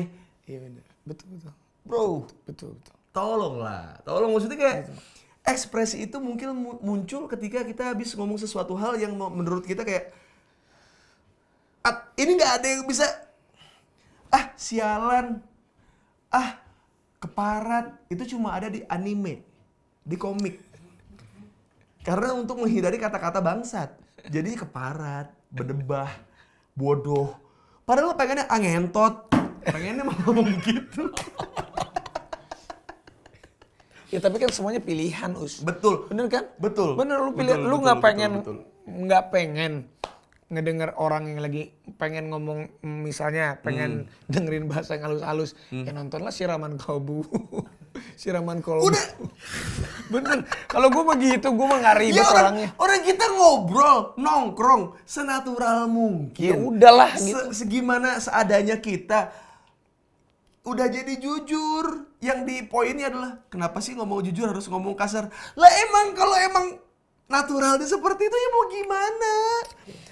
Iya bener. Betul betul. Bro. Betul betul. betul. Tolonglah. Tolong maksudnya kayak betul ekspresi itu mungkin muncul ketika kita habis ngomong sesuatu hal yang menurut kita kayak ah, ini nggak ada yang bisa ah sialan ah keparat itu cuma ada di anime di komik karena untuk menghindari kata-kata bangsat jadi keparat berdebah bodoh padahal lo pengennya angentot ah, pengennya mau ngomong gitu Ya tapi kan semuanya pilihan, Us. Betul. Bener kan? Betul. Bener lu pilih, betul, lu nggak pengen, nggak pengen ngedenger orang yang lagi pengen ngomong misalnya pengen hmm. dengerin bahasa yang halus-halus hmm. ya nontonlah siraman bu, siraman kolbu udah bener kalau gue begitu gue mah ribet ya, orang, orangnya orang kita ngobrol nongkrong senatural mungkin ya udahlah Se gitu. segimana seadanya kita udah jadi jujur. Yang di poinnya adalah kenapa sih ngomong jujur harus ngomong kasar? Lah emang kalau emang naturalnya seperti itu ya mau gimana?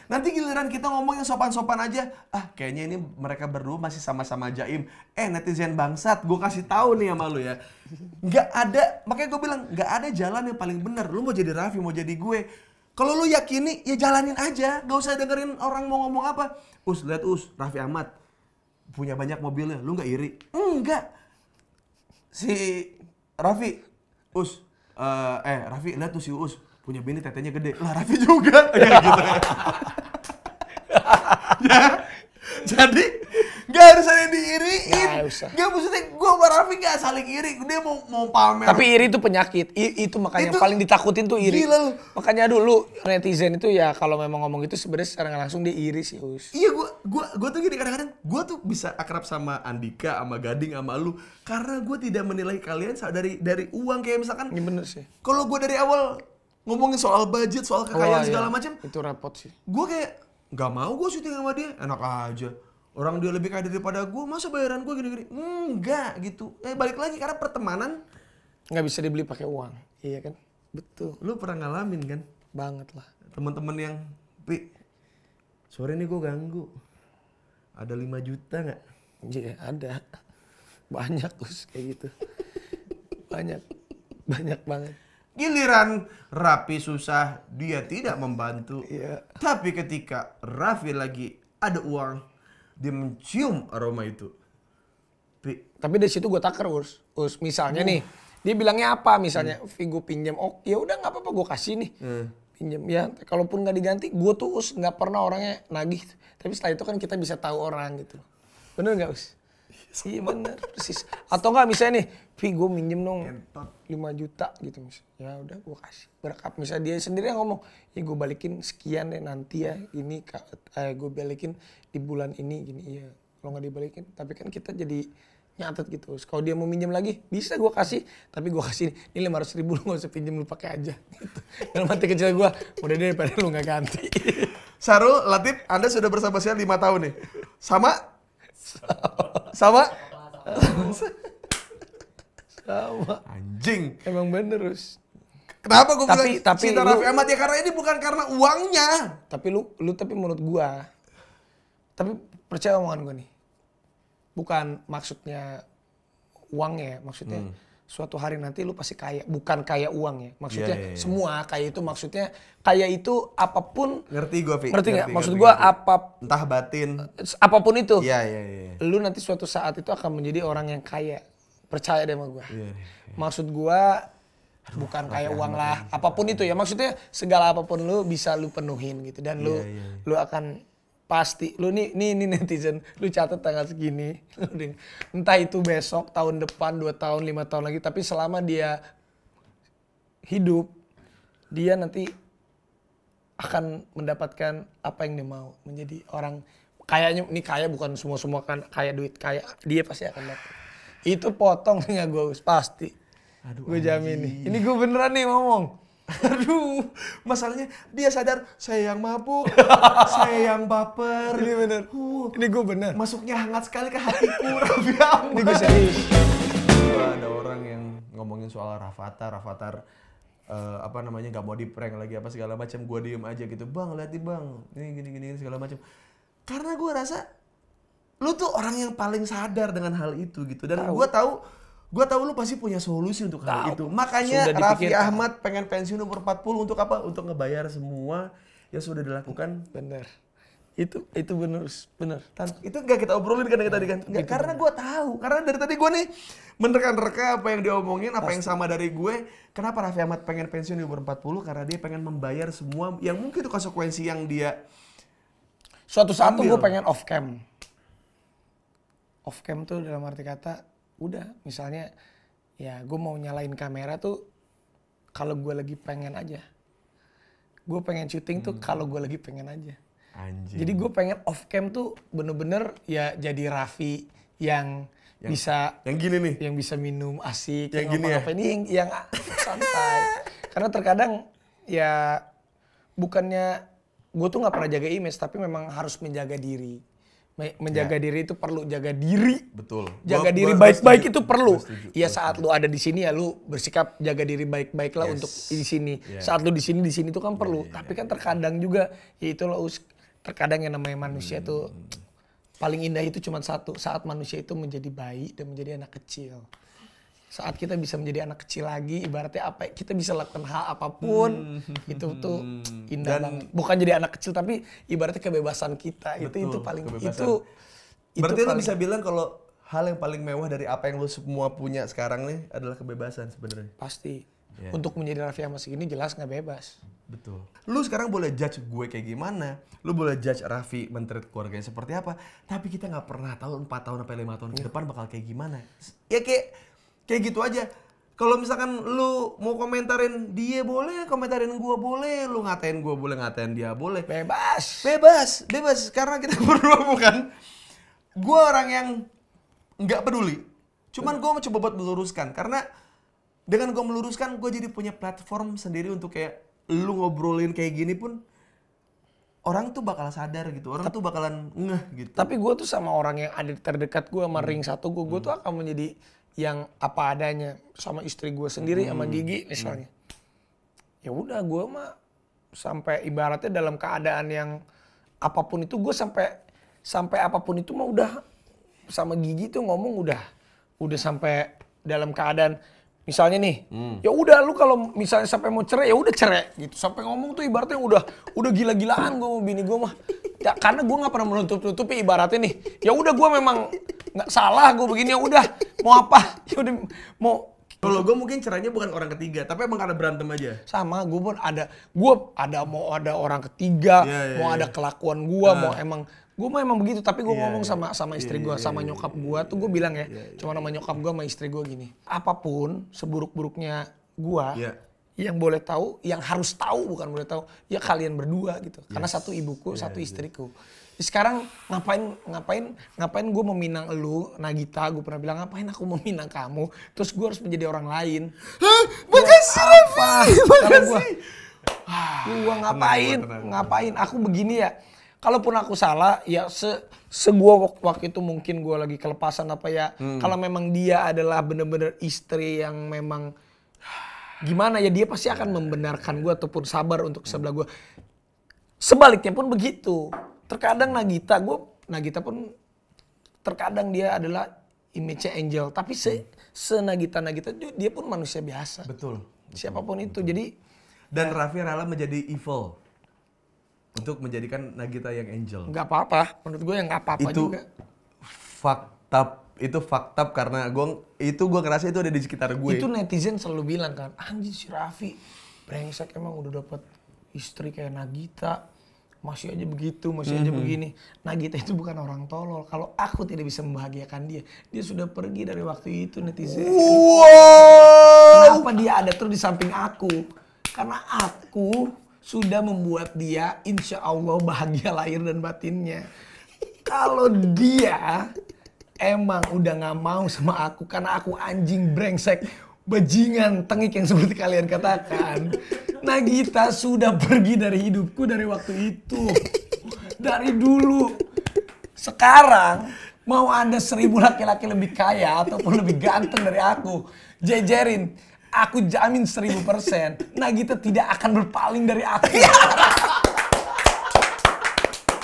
Nanti giliran kita ngomong yang sopan-sopan aja. Ah, kayaknya ini mereka berdua masih sama-sama jaim. Eh, netizen bangsat, gue kasih tahu nih sama lu ya. Nggak ada, makanya gue bilang, nggak ada jalan yang paling bener. Lu mau jadi Raffi, mau jadi gue. Kalau lu yakini, ya jalanin aja. Gak usah dengerin orang mau ngomong apa. Us, lihat Us, Raffi Ahmad punya banyak mobilnya, lu nggak iri? Enggak. Si Raffi, Us, uh, eh Raffi lihat tuh si Us punya bini tetenya gede. Lah Raffi juga. Ya, gitu kan. ya. Jadi Gak harus ada yang diiriin. Gak usah. Gak maksudnya gue sama Raffi gak saling iri. Dia mau mau pamer. Tapi iri itu penyakit. I, itu makanya itu, paling ditakutin tuh iri. Gila Makanya dulu netizen itu ya kalau memang ngomong itu sebenarnya secara langsung dia iri sih Us. Iya gue gue gue tuh gini kadang-kadang gue tuh bisa akrab sama Andika, sama Gading, sama lu karena gue tidak menilai kalian dari dari uang kayak misalkan. Ini iya, bener sih. Kalau gue dari awal ngomongin soal budget, soal kekayaan oh, iya. segala macam. Itu repot sih. Gue kayak gak mau gue syuting sama dia, enak aja orang dia lebih kaya daripada gue masa bayaran gue gini-gini enggak gitu eh balik lagi karena pertemanan nggak bisa dibeli pakai uang iya kan betul lu pernah ngalamin kan banget lah teman-teman yang pi sore ini gue ganggu ada lima juta nggak iya ada banyak terus kayak gitu banyak banyak banget giliran Rapi susah dia tidak membantu iya. tapi ketika Raffi lagi ada uang dia mencium aroma itu. Tapi, Tapi dari situ gue takar us, us misalnya uh. nih dia bilangnya apa misalnya hmm. Vigo pinjam oh ya udah nggak apa-apa gue kasih nih hmm. pinjam ya kalaupun nggak diganti gue tuh us nggak pernah orangnya nagih tapi setelah itu kan kita bisa tahu orang gitu bener nggak us Iya bener persis. Atau enggak misalnya nih, Vi gue minjem dong lima juta gitu misalnya Ya udah gue kasih berkat. Misalnya dia sendiri yang ngomong, ya gue balikin sekian deh nanti ya ini eh, gue balikin di bulan ini gini iya. Kalau nggak dibalikin, tapi kan kita jadi nyatet gitu. Kalau dia mau minjem lagi, bisa gue kasih. Tapi gue kasih, ini lima ratus ribu lu gak usah pinjem, lu pakai aja. Gitu. Dalam hati kecil gue, udah deh daripada lu gak ganti. Sarul, Latif, Anda sudah bersama saya lima tahun nih. Sama? Sama. Sama? Sama. Anjing. Emang bener, Rus. Kenapa gue bilang tapi, cinta Raffi Ahmad? Ya karena ini bukan karena uangnya. Tapi lu, lu tapi menurut gua, tapi percaya omongan gua nih. Bukan maksudnya uangnya, ya, maksudnya hmm suatu hari nanti lu pasti kaya bukan kaya uang ya maksudnya yeah, yeah, yeah. semua kaya itu maksudnya kaya itu apapun ngerti gue ngerti, ngerti maksud gue apa entah batin apapun itu yeah, yeah, yeah. Iya. lu nanti suatu saat itu akan menjadi orang yang kaya percaya deh sama gue yeah, yeah, yeah. maksud gue bukan kaya ya, uang lah ya. apapun itu ya maksudnya segala apapun lu bisa lu penuhin gitu dan iya, lu yeah. Iya. lu akan pasti lu nih nih nih netizen lu catat tanggal segini entah itu besok tahun depan dua tahun lima tahun lagi tapi selama dia hidup dia nanti akan mendapatkan apa yang dia mau menjadi orang kayaknya ini kaya bukan semua semua kan kaya duit kaya dia pasti akan dapat itu potong nggak gue pasti gue jamin nih ini gue beneran nih ngomong Aduh, masalahnya dia sadar saya yang mabuk, saya yang baper. Ini bener. Uh, ini gue bener. Masuknya hangat sekali ke hatiku, Raffi Ini gue serius. ada orang yang ngomongin soal Rafathar, Rafathar uh, eh, apa namanya gak mau di prank lagi apa segala macam. Gue diem aja gitu, bang lihat di bang, ini gini gini segala macam. Karena gue rasa lu tuh orang yang paling sadar dengan hal itu gitu dan gue tahu gua Gua tahu lu pasti punya solusi untuk hal itu. Makanya Raffi Ahmad pengen pensiun umur 40 untuk apa? Untuk ngebayar semua yang sudah dilakukan. Bener. Itu itu bener, bener. itu gak kita obrolin kan dari tadi kan? Enggak, karena gue tahu. Karena dari tadi gue nih menerka-nerka apa yang diomongin, apa yang sama dari gue. Kenapa Raffi Ahmad pengen pensiun di umur 40? Karena dia pengen membayar semua yang mungkin itu konsekuensi yang dia Suatu saat tuh gue pengen off cam. Off cam tuh dalam arti kata udah misalnya ya gue mau nyalain kamera tuh kalau gue lagi pengen aja gue pengen syuting hmm. tuh kalau gue lagi pengen aja Anjing. jadi gue pengen off cam tuh bener-bener ya jadi Raffi yang, yang bisa yang gini nih yang bisa minum asik yang, yang gini ya? ini iya, yang, yang santai karena terkadang ya bukannya gue tuh nggak pernah jaga image tapi memang harus menjaga diri Ya. menjaga ya. diri itu perlu jaga diri betul jaga gua, diri baik-baik itu perlu Iya saat lu ada di sini ya lu bersikap jaga diri baik-baik lah yes. untuk di sini yeah. saat lu di sini di sini itu kan iya, perlu yeah, yeah, tapi kan terkadang juga ya lo terkadang yang namanya manusia hmm. paling indah itu cuma satu saat manusia itu menjadi baik dan menjadi anak kecil saat kita bisa menjadi anak kecil lagi ibaratnya apa kita bisa lakukan hal apapun hmm. itu tuh hmm. indah Dan, banget bukan jadi anak kecil tapi ibaratnya kebebasan kita betul, itu itu paling kebebasan. itu berarti itu paling, bisa bilang kalau hal yang paling mewah dari apa yang lo semua punya sekarang nih adalah kebebasan sebenarnya pasti yeah. untuk menjadi Raffi Ahmad segini jelas nggak bebas betul lu sekarang boleh judge gue kayak gimana lu boleh judge Raffi menteri keluarganya seperti apa tapi kita nggak pernah tahu empat tahun apa lima tahun ke iya. depan bakal kayak gimana ya kayak kayak gitu aja kalau misalkan lu mau komentarin dia boleh, komentarin gua boleh, lu ngatain gua boleh, ngatain dia boleh. Bebas. Bebas, bebas karena kita berdua bukan gua orang yang nggak peduli. Cuman gua coba buat meluruskan karena dengan gua meluruskan gua jadi punya platform sendiri untuk kayak lu ngobrolin kayak gini pun orang tuh bakal sadar gitu, orang tuh bakalan ngeh gitu. Tapi gue tuh sama orang yang ada terdekat gue sama hmm. ring satu gue, gue hmm. tuh akan menjadi yang apa adanya sama istri gue sendiri hmm. sama Gigi hmm. misalnya. Hmm. Ya udah gue mah sampai ibaratnya dalam keadaan yang apapun itu gue sampai sampai apapun itu mah udah sama Gigi tuh ngomong udah udah sampai dalam keadaan misalnya nih hmm. ya udah lu kalau misalnya sampai mau cerai ya udah cerai gitu sampai ngomong tuh ibaratnya udah udah gila-gilaan gue mau bini gue mah ya karena gue nggak pernah menutup-nutupi ibaratnya nih ya udah gue memang nggak salah gue begini ya udah mau apa ya udah mau kalau gue mungkin cerainya bukan orang ketiga, tapi emang karena berantem aja. Sama, gue pun ada, gue ada mau ada orang ketiga, yeah, yeah, mau yeah. ada kelakuan gue, nah. mau emang gue mah emang begitu tapi gue yeah, ngomong iya. sama sama istri yeah, gue iya, sama iya, nyokap gue tuh gue bilang ya yeah, yeah. cuma sama nyokap gue sama istri gue gini apapun seburuk-buruknya gue yeah. yang boleh tahu yang harus tahu bukan boleh tahu ya kalian berdua gitu yes. karena satu ibuku yeah, satu istriku yeah. sekarang ngapain ngapain ngapain gue meminang lu Nagita gue pernah bilang ngapain aku meminang kamu terus gue harus menjadi orang lain Hah, makasih Raffi makasih ah, gue ngapain tenang, tenang. ngapain aku begini ya kalaupun aku salah ya se segua waktu itu mungkin gue lagi kelepasan apa ya hmm. kalau memang dia adalah bener-bener istri yang memang gimana ya dia pasti akan ya, ya, membenarkan ya. gue ataupun sabar untuk sebelah gue sebaliknya pun begitu terkadang Nagita gue Nagita pun terkadang dia adalah image angel tapi se hmm. senagita Nagita dia pun manusia biasa betul, siapapun betul. itu jadi dan Raffi rela menjadi evil untuk menjadikan Nagita yang angel. Gak apa-apa, menurut gue yang gak apa-apa itu juga. Fakta itu fakta karena gue itu gue ngerasa itu ada di sekitar gue. Itu netizen selalu bilang kan, anjing si Raffi brengsek emang udah dapat istri kayak Nagita masih aja begitu, masih mm -hmm. aja mhm. begini. Nagita itu bukan orang tolol. Kalau aku tidak bisa membahagiakan dia, dia sudah pergi dari waktu itu netizen. Wow. Kenapa dia ada terus di samping aku? Karena aku sudah membuat dia insya Allah bahagia lahir dan batinnya. Kalau dia emang udah nggak mau sama aku karena aku anjing brengsek, bajingan, tengik yang seperti kalian katakan. nah kita sudah pergi dari hidupku dari waktu itu. Dari dulu. Sekarang mau ada seribu laki-laki lebih kaya ataupun lebih ganteng dari aku. Jejerin Aku jamin seribu persen, Nagita tidak akan berpaling dari aku. Iya.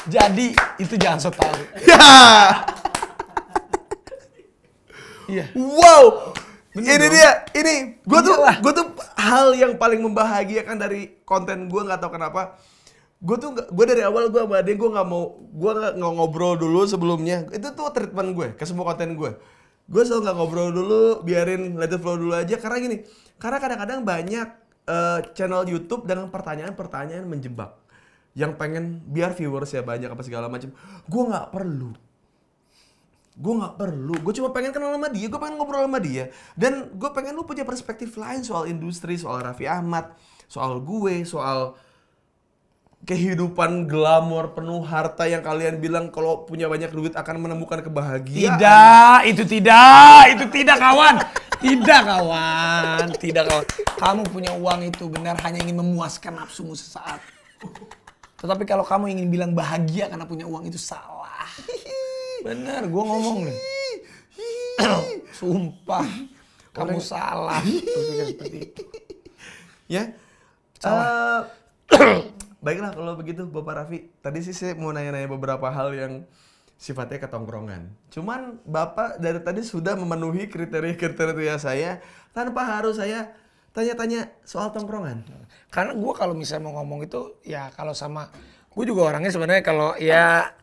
Jadi itu jangan so tahu. Iya. iya. Wow. Bener ini dong. dia, ini gue tuh, gue tuh hal yang paling membahagiakan dari konten gue nggak tahu kenapa. Gue tuh, gue dari awal gue sama gue nggak mau, gue nggak ngobrol dulu sebelumnya. Itu tuh treatment gue ke semua konten gue gue selalu nggak ngobrol dulu biarin let it flow dulu aja karena gini karena kadang-kadang banyak uh, channel YouTube dengan pertanyaan-pertanyaan menjebak yang pengen biar viewers ya banyak apa segala macam gue nggak perlu gue nggak perlu gue cuma pengen kenal sama dia gue pengen ngobrol sama dia dan gue pengen lu punya perspektif lain soal industri soal Raffi Ahmad soal gue soal kehidupan glamor penuh harta yang kalian bilang kalau punya banyak duit akan menemukan kebahagiaan. Tidak, itu tidak, itu tidak kawan. Tidak kawan, tidak kawan. Kamu punya uang itu benar hanya ingin memuaskan nafsumu sesaat. Tetapi kalau kamu ingin bilang bahagia karena punya uang itu salah. Benar, gua ngomong nih. Sumpah, kamu salah. Ya, eh, Baiklah kalau begitu Bapak Raffi, tadi sih saya mau nanya-nanya beberapa hal yang sifatnya ketongkrongan. Cuman Bapak dari tadi sudah memenuhi kriteria-kriteria saya tanpa harus saya tanya-tanya soal tongkrongan. Karena gue kalau misalnya mau ngomong itu ya kalau sama gue juga orangnya sebenarnya kalau ya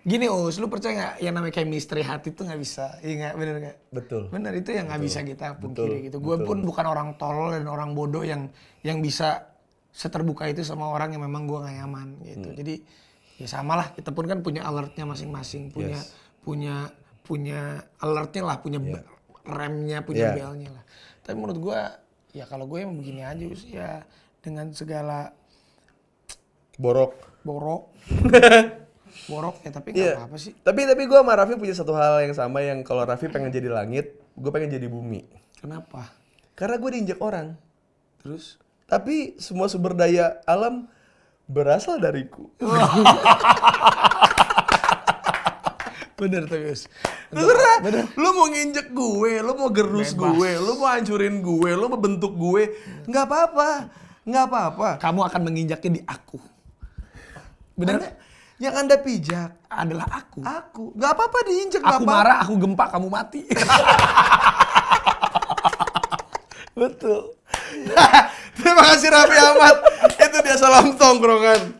Gini Us, lu percaya nggak yang namanya chemistry hati itu nggak bisa, iya nggak bener nggak? Betul. Bener itu yang nggak bisa kita pungkiri gitu. Gue pun bukan orang tolol dan orang bodoh yang yang bisa seterbuka itu sama orang yang memang gue gak nyaman gitu. Hmm. Jadi ya samalah kita pun kan punya alertnya masing-masing, punya yes. punya punya alertnya lah, punya yeah. remnya, punya yeah. belnya lah. Tapi menurut gue ya kalau gue emang begini aja sih ya dengan segala borok borok borok ya tapi nggak yeah. apa-apa sih. Tapi tapi gue sama Raffi punya satu hal yang sama yang kalau Raffi pengen jadi langit, gue pengen jadi bumi. Kenapa? Karena gue diinjak orang. Terus? Tapi semua sumber daya alam berasal dariku. Bener tuh guys. Terserah. Kan? Bener. Lu mau nginjek gue, lu mau gerus Bebas. gue, lu mau hancurin gue, lu mau bentuk gue, nggak apa-apa, nggak apa-apa. Kamu akan menginjaknya di aku. Bener. Anda, yang anda pijak adalah aku. Aku, nggak apa-apa diinjek. Aku apa -apa. marah, aku gempa, kamu mati. Betul. Terima kasih Raffi Ahmad. Itu dia salam tongkrongan.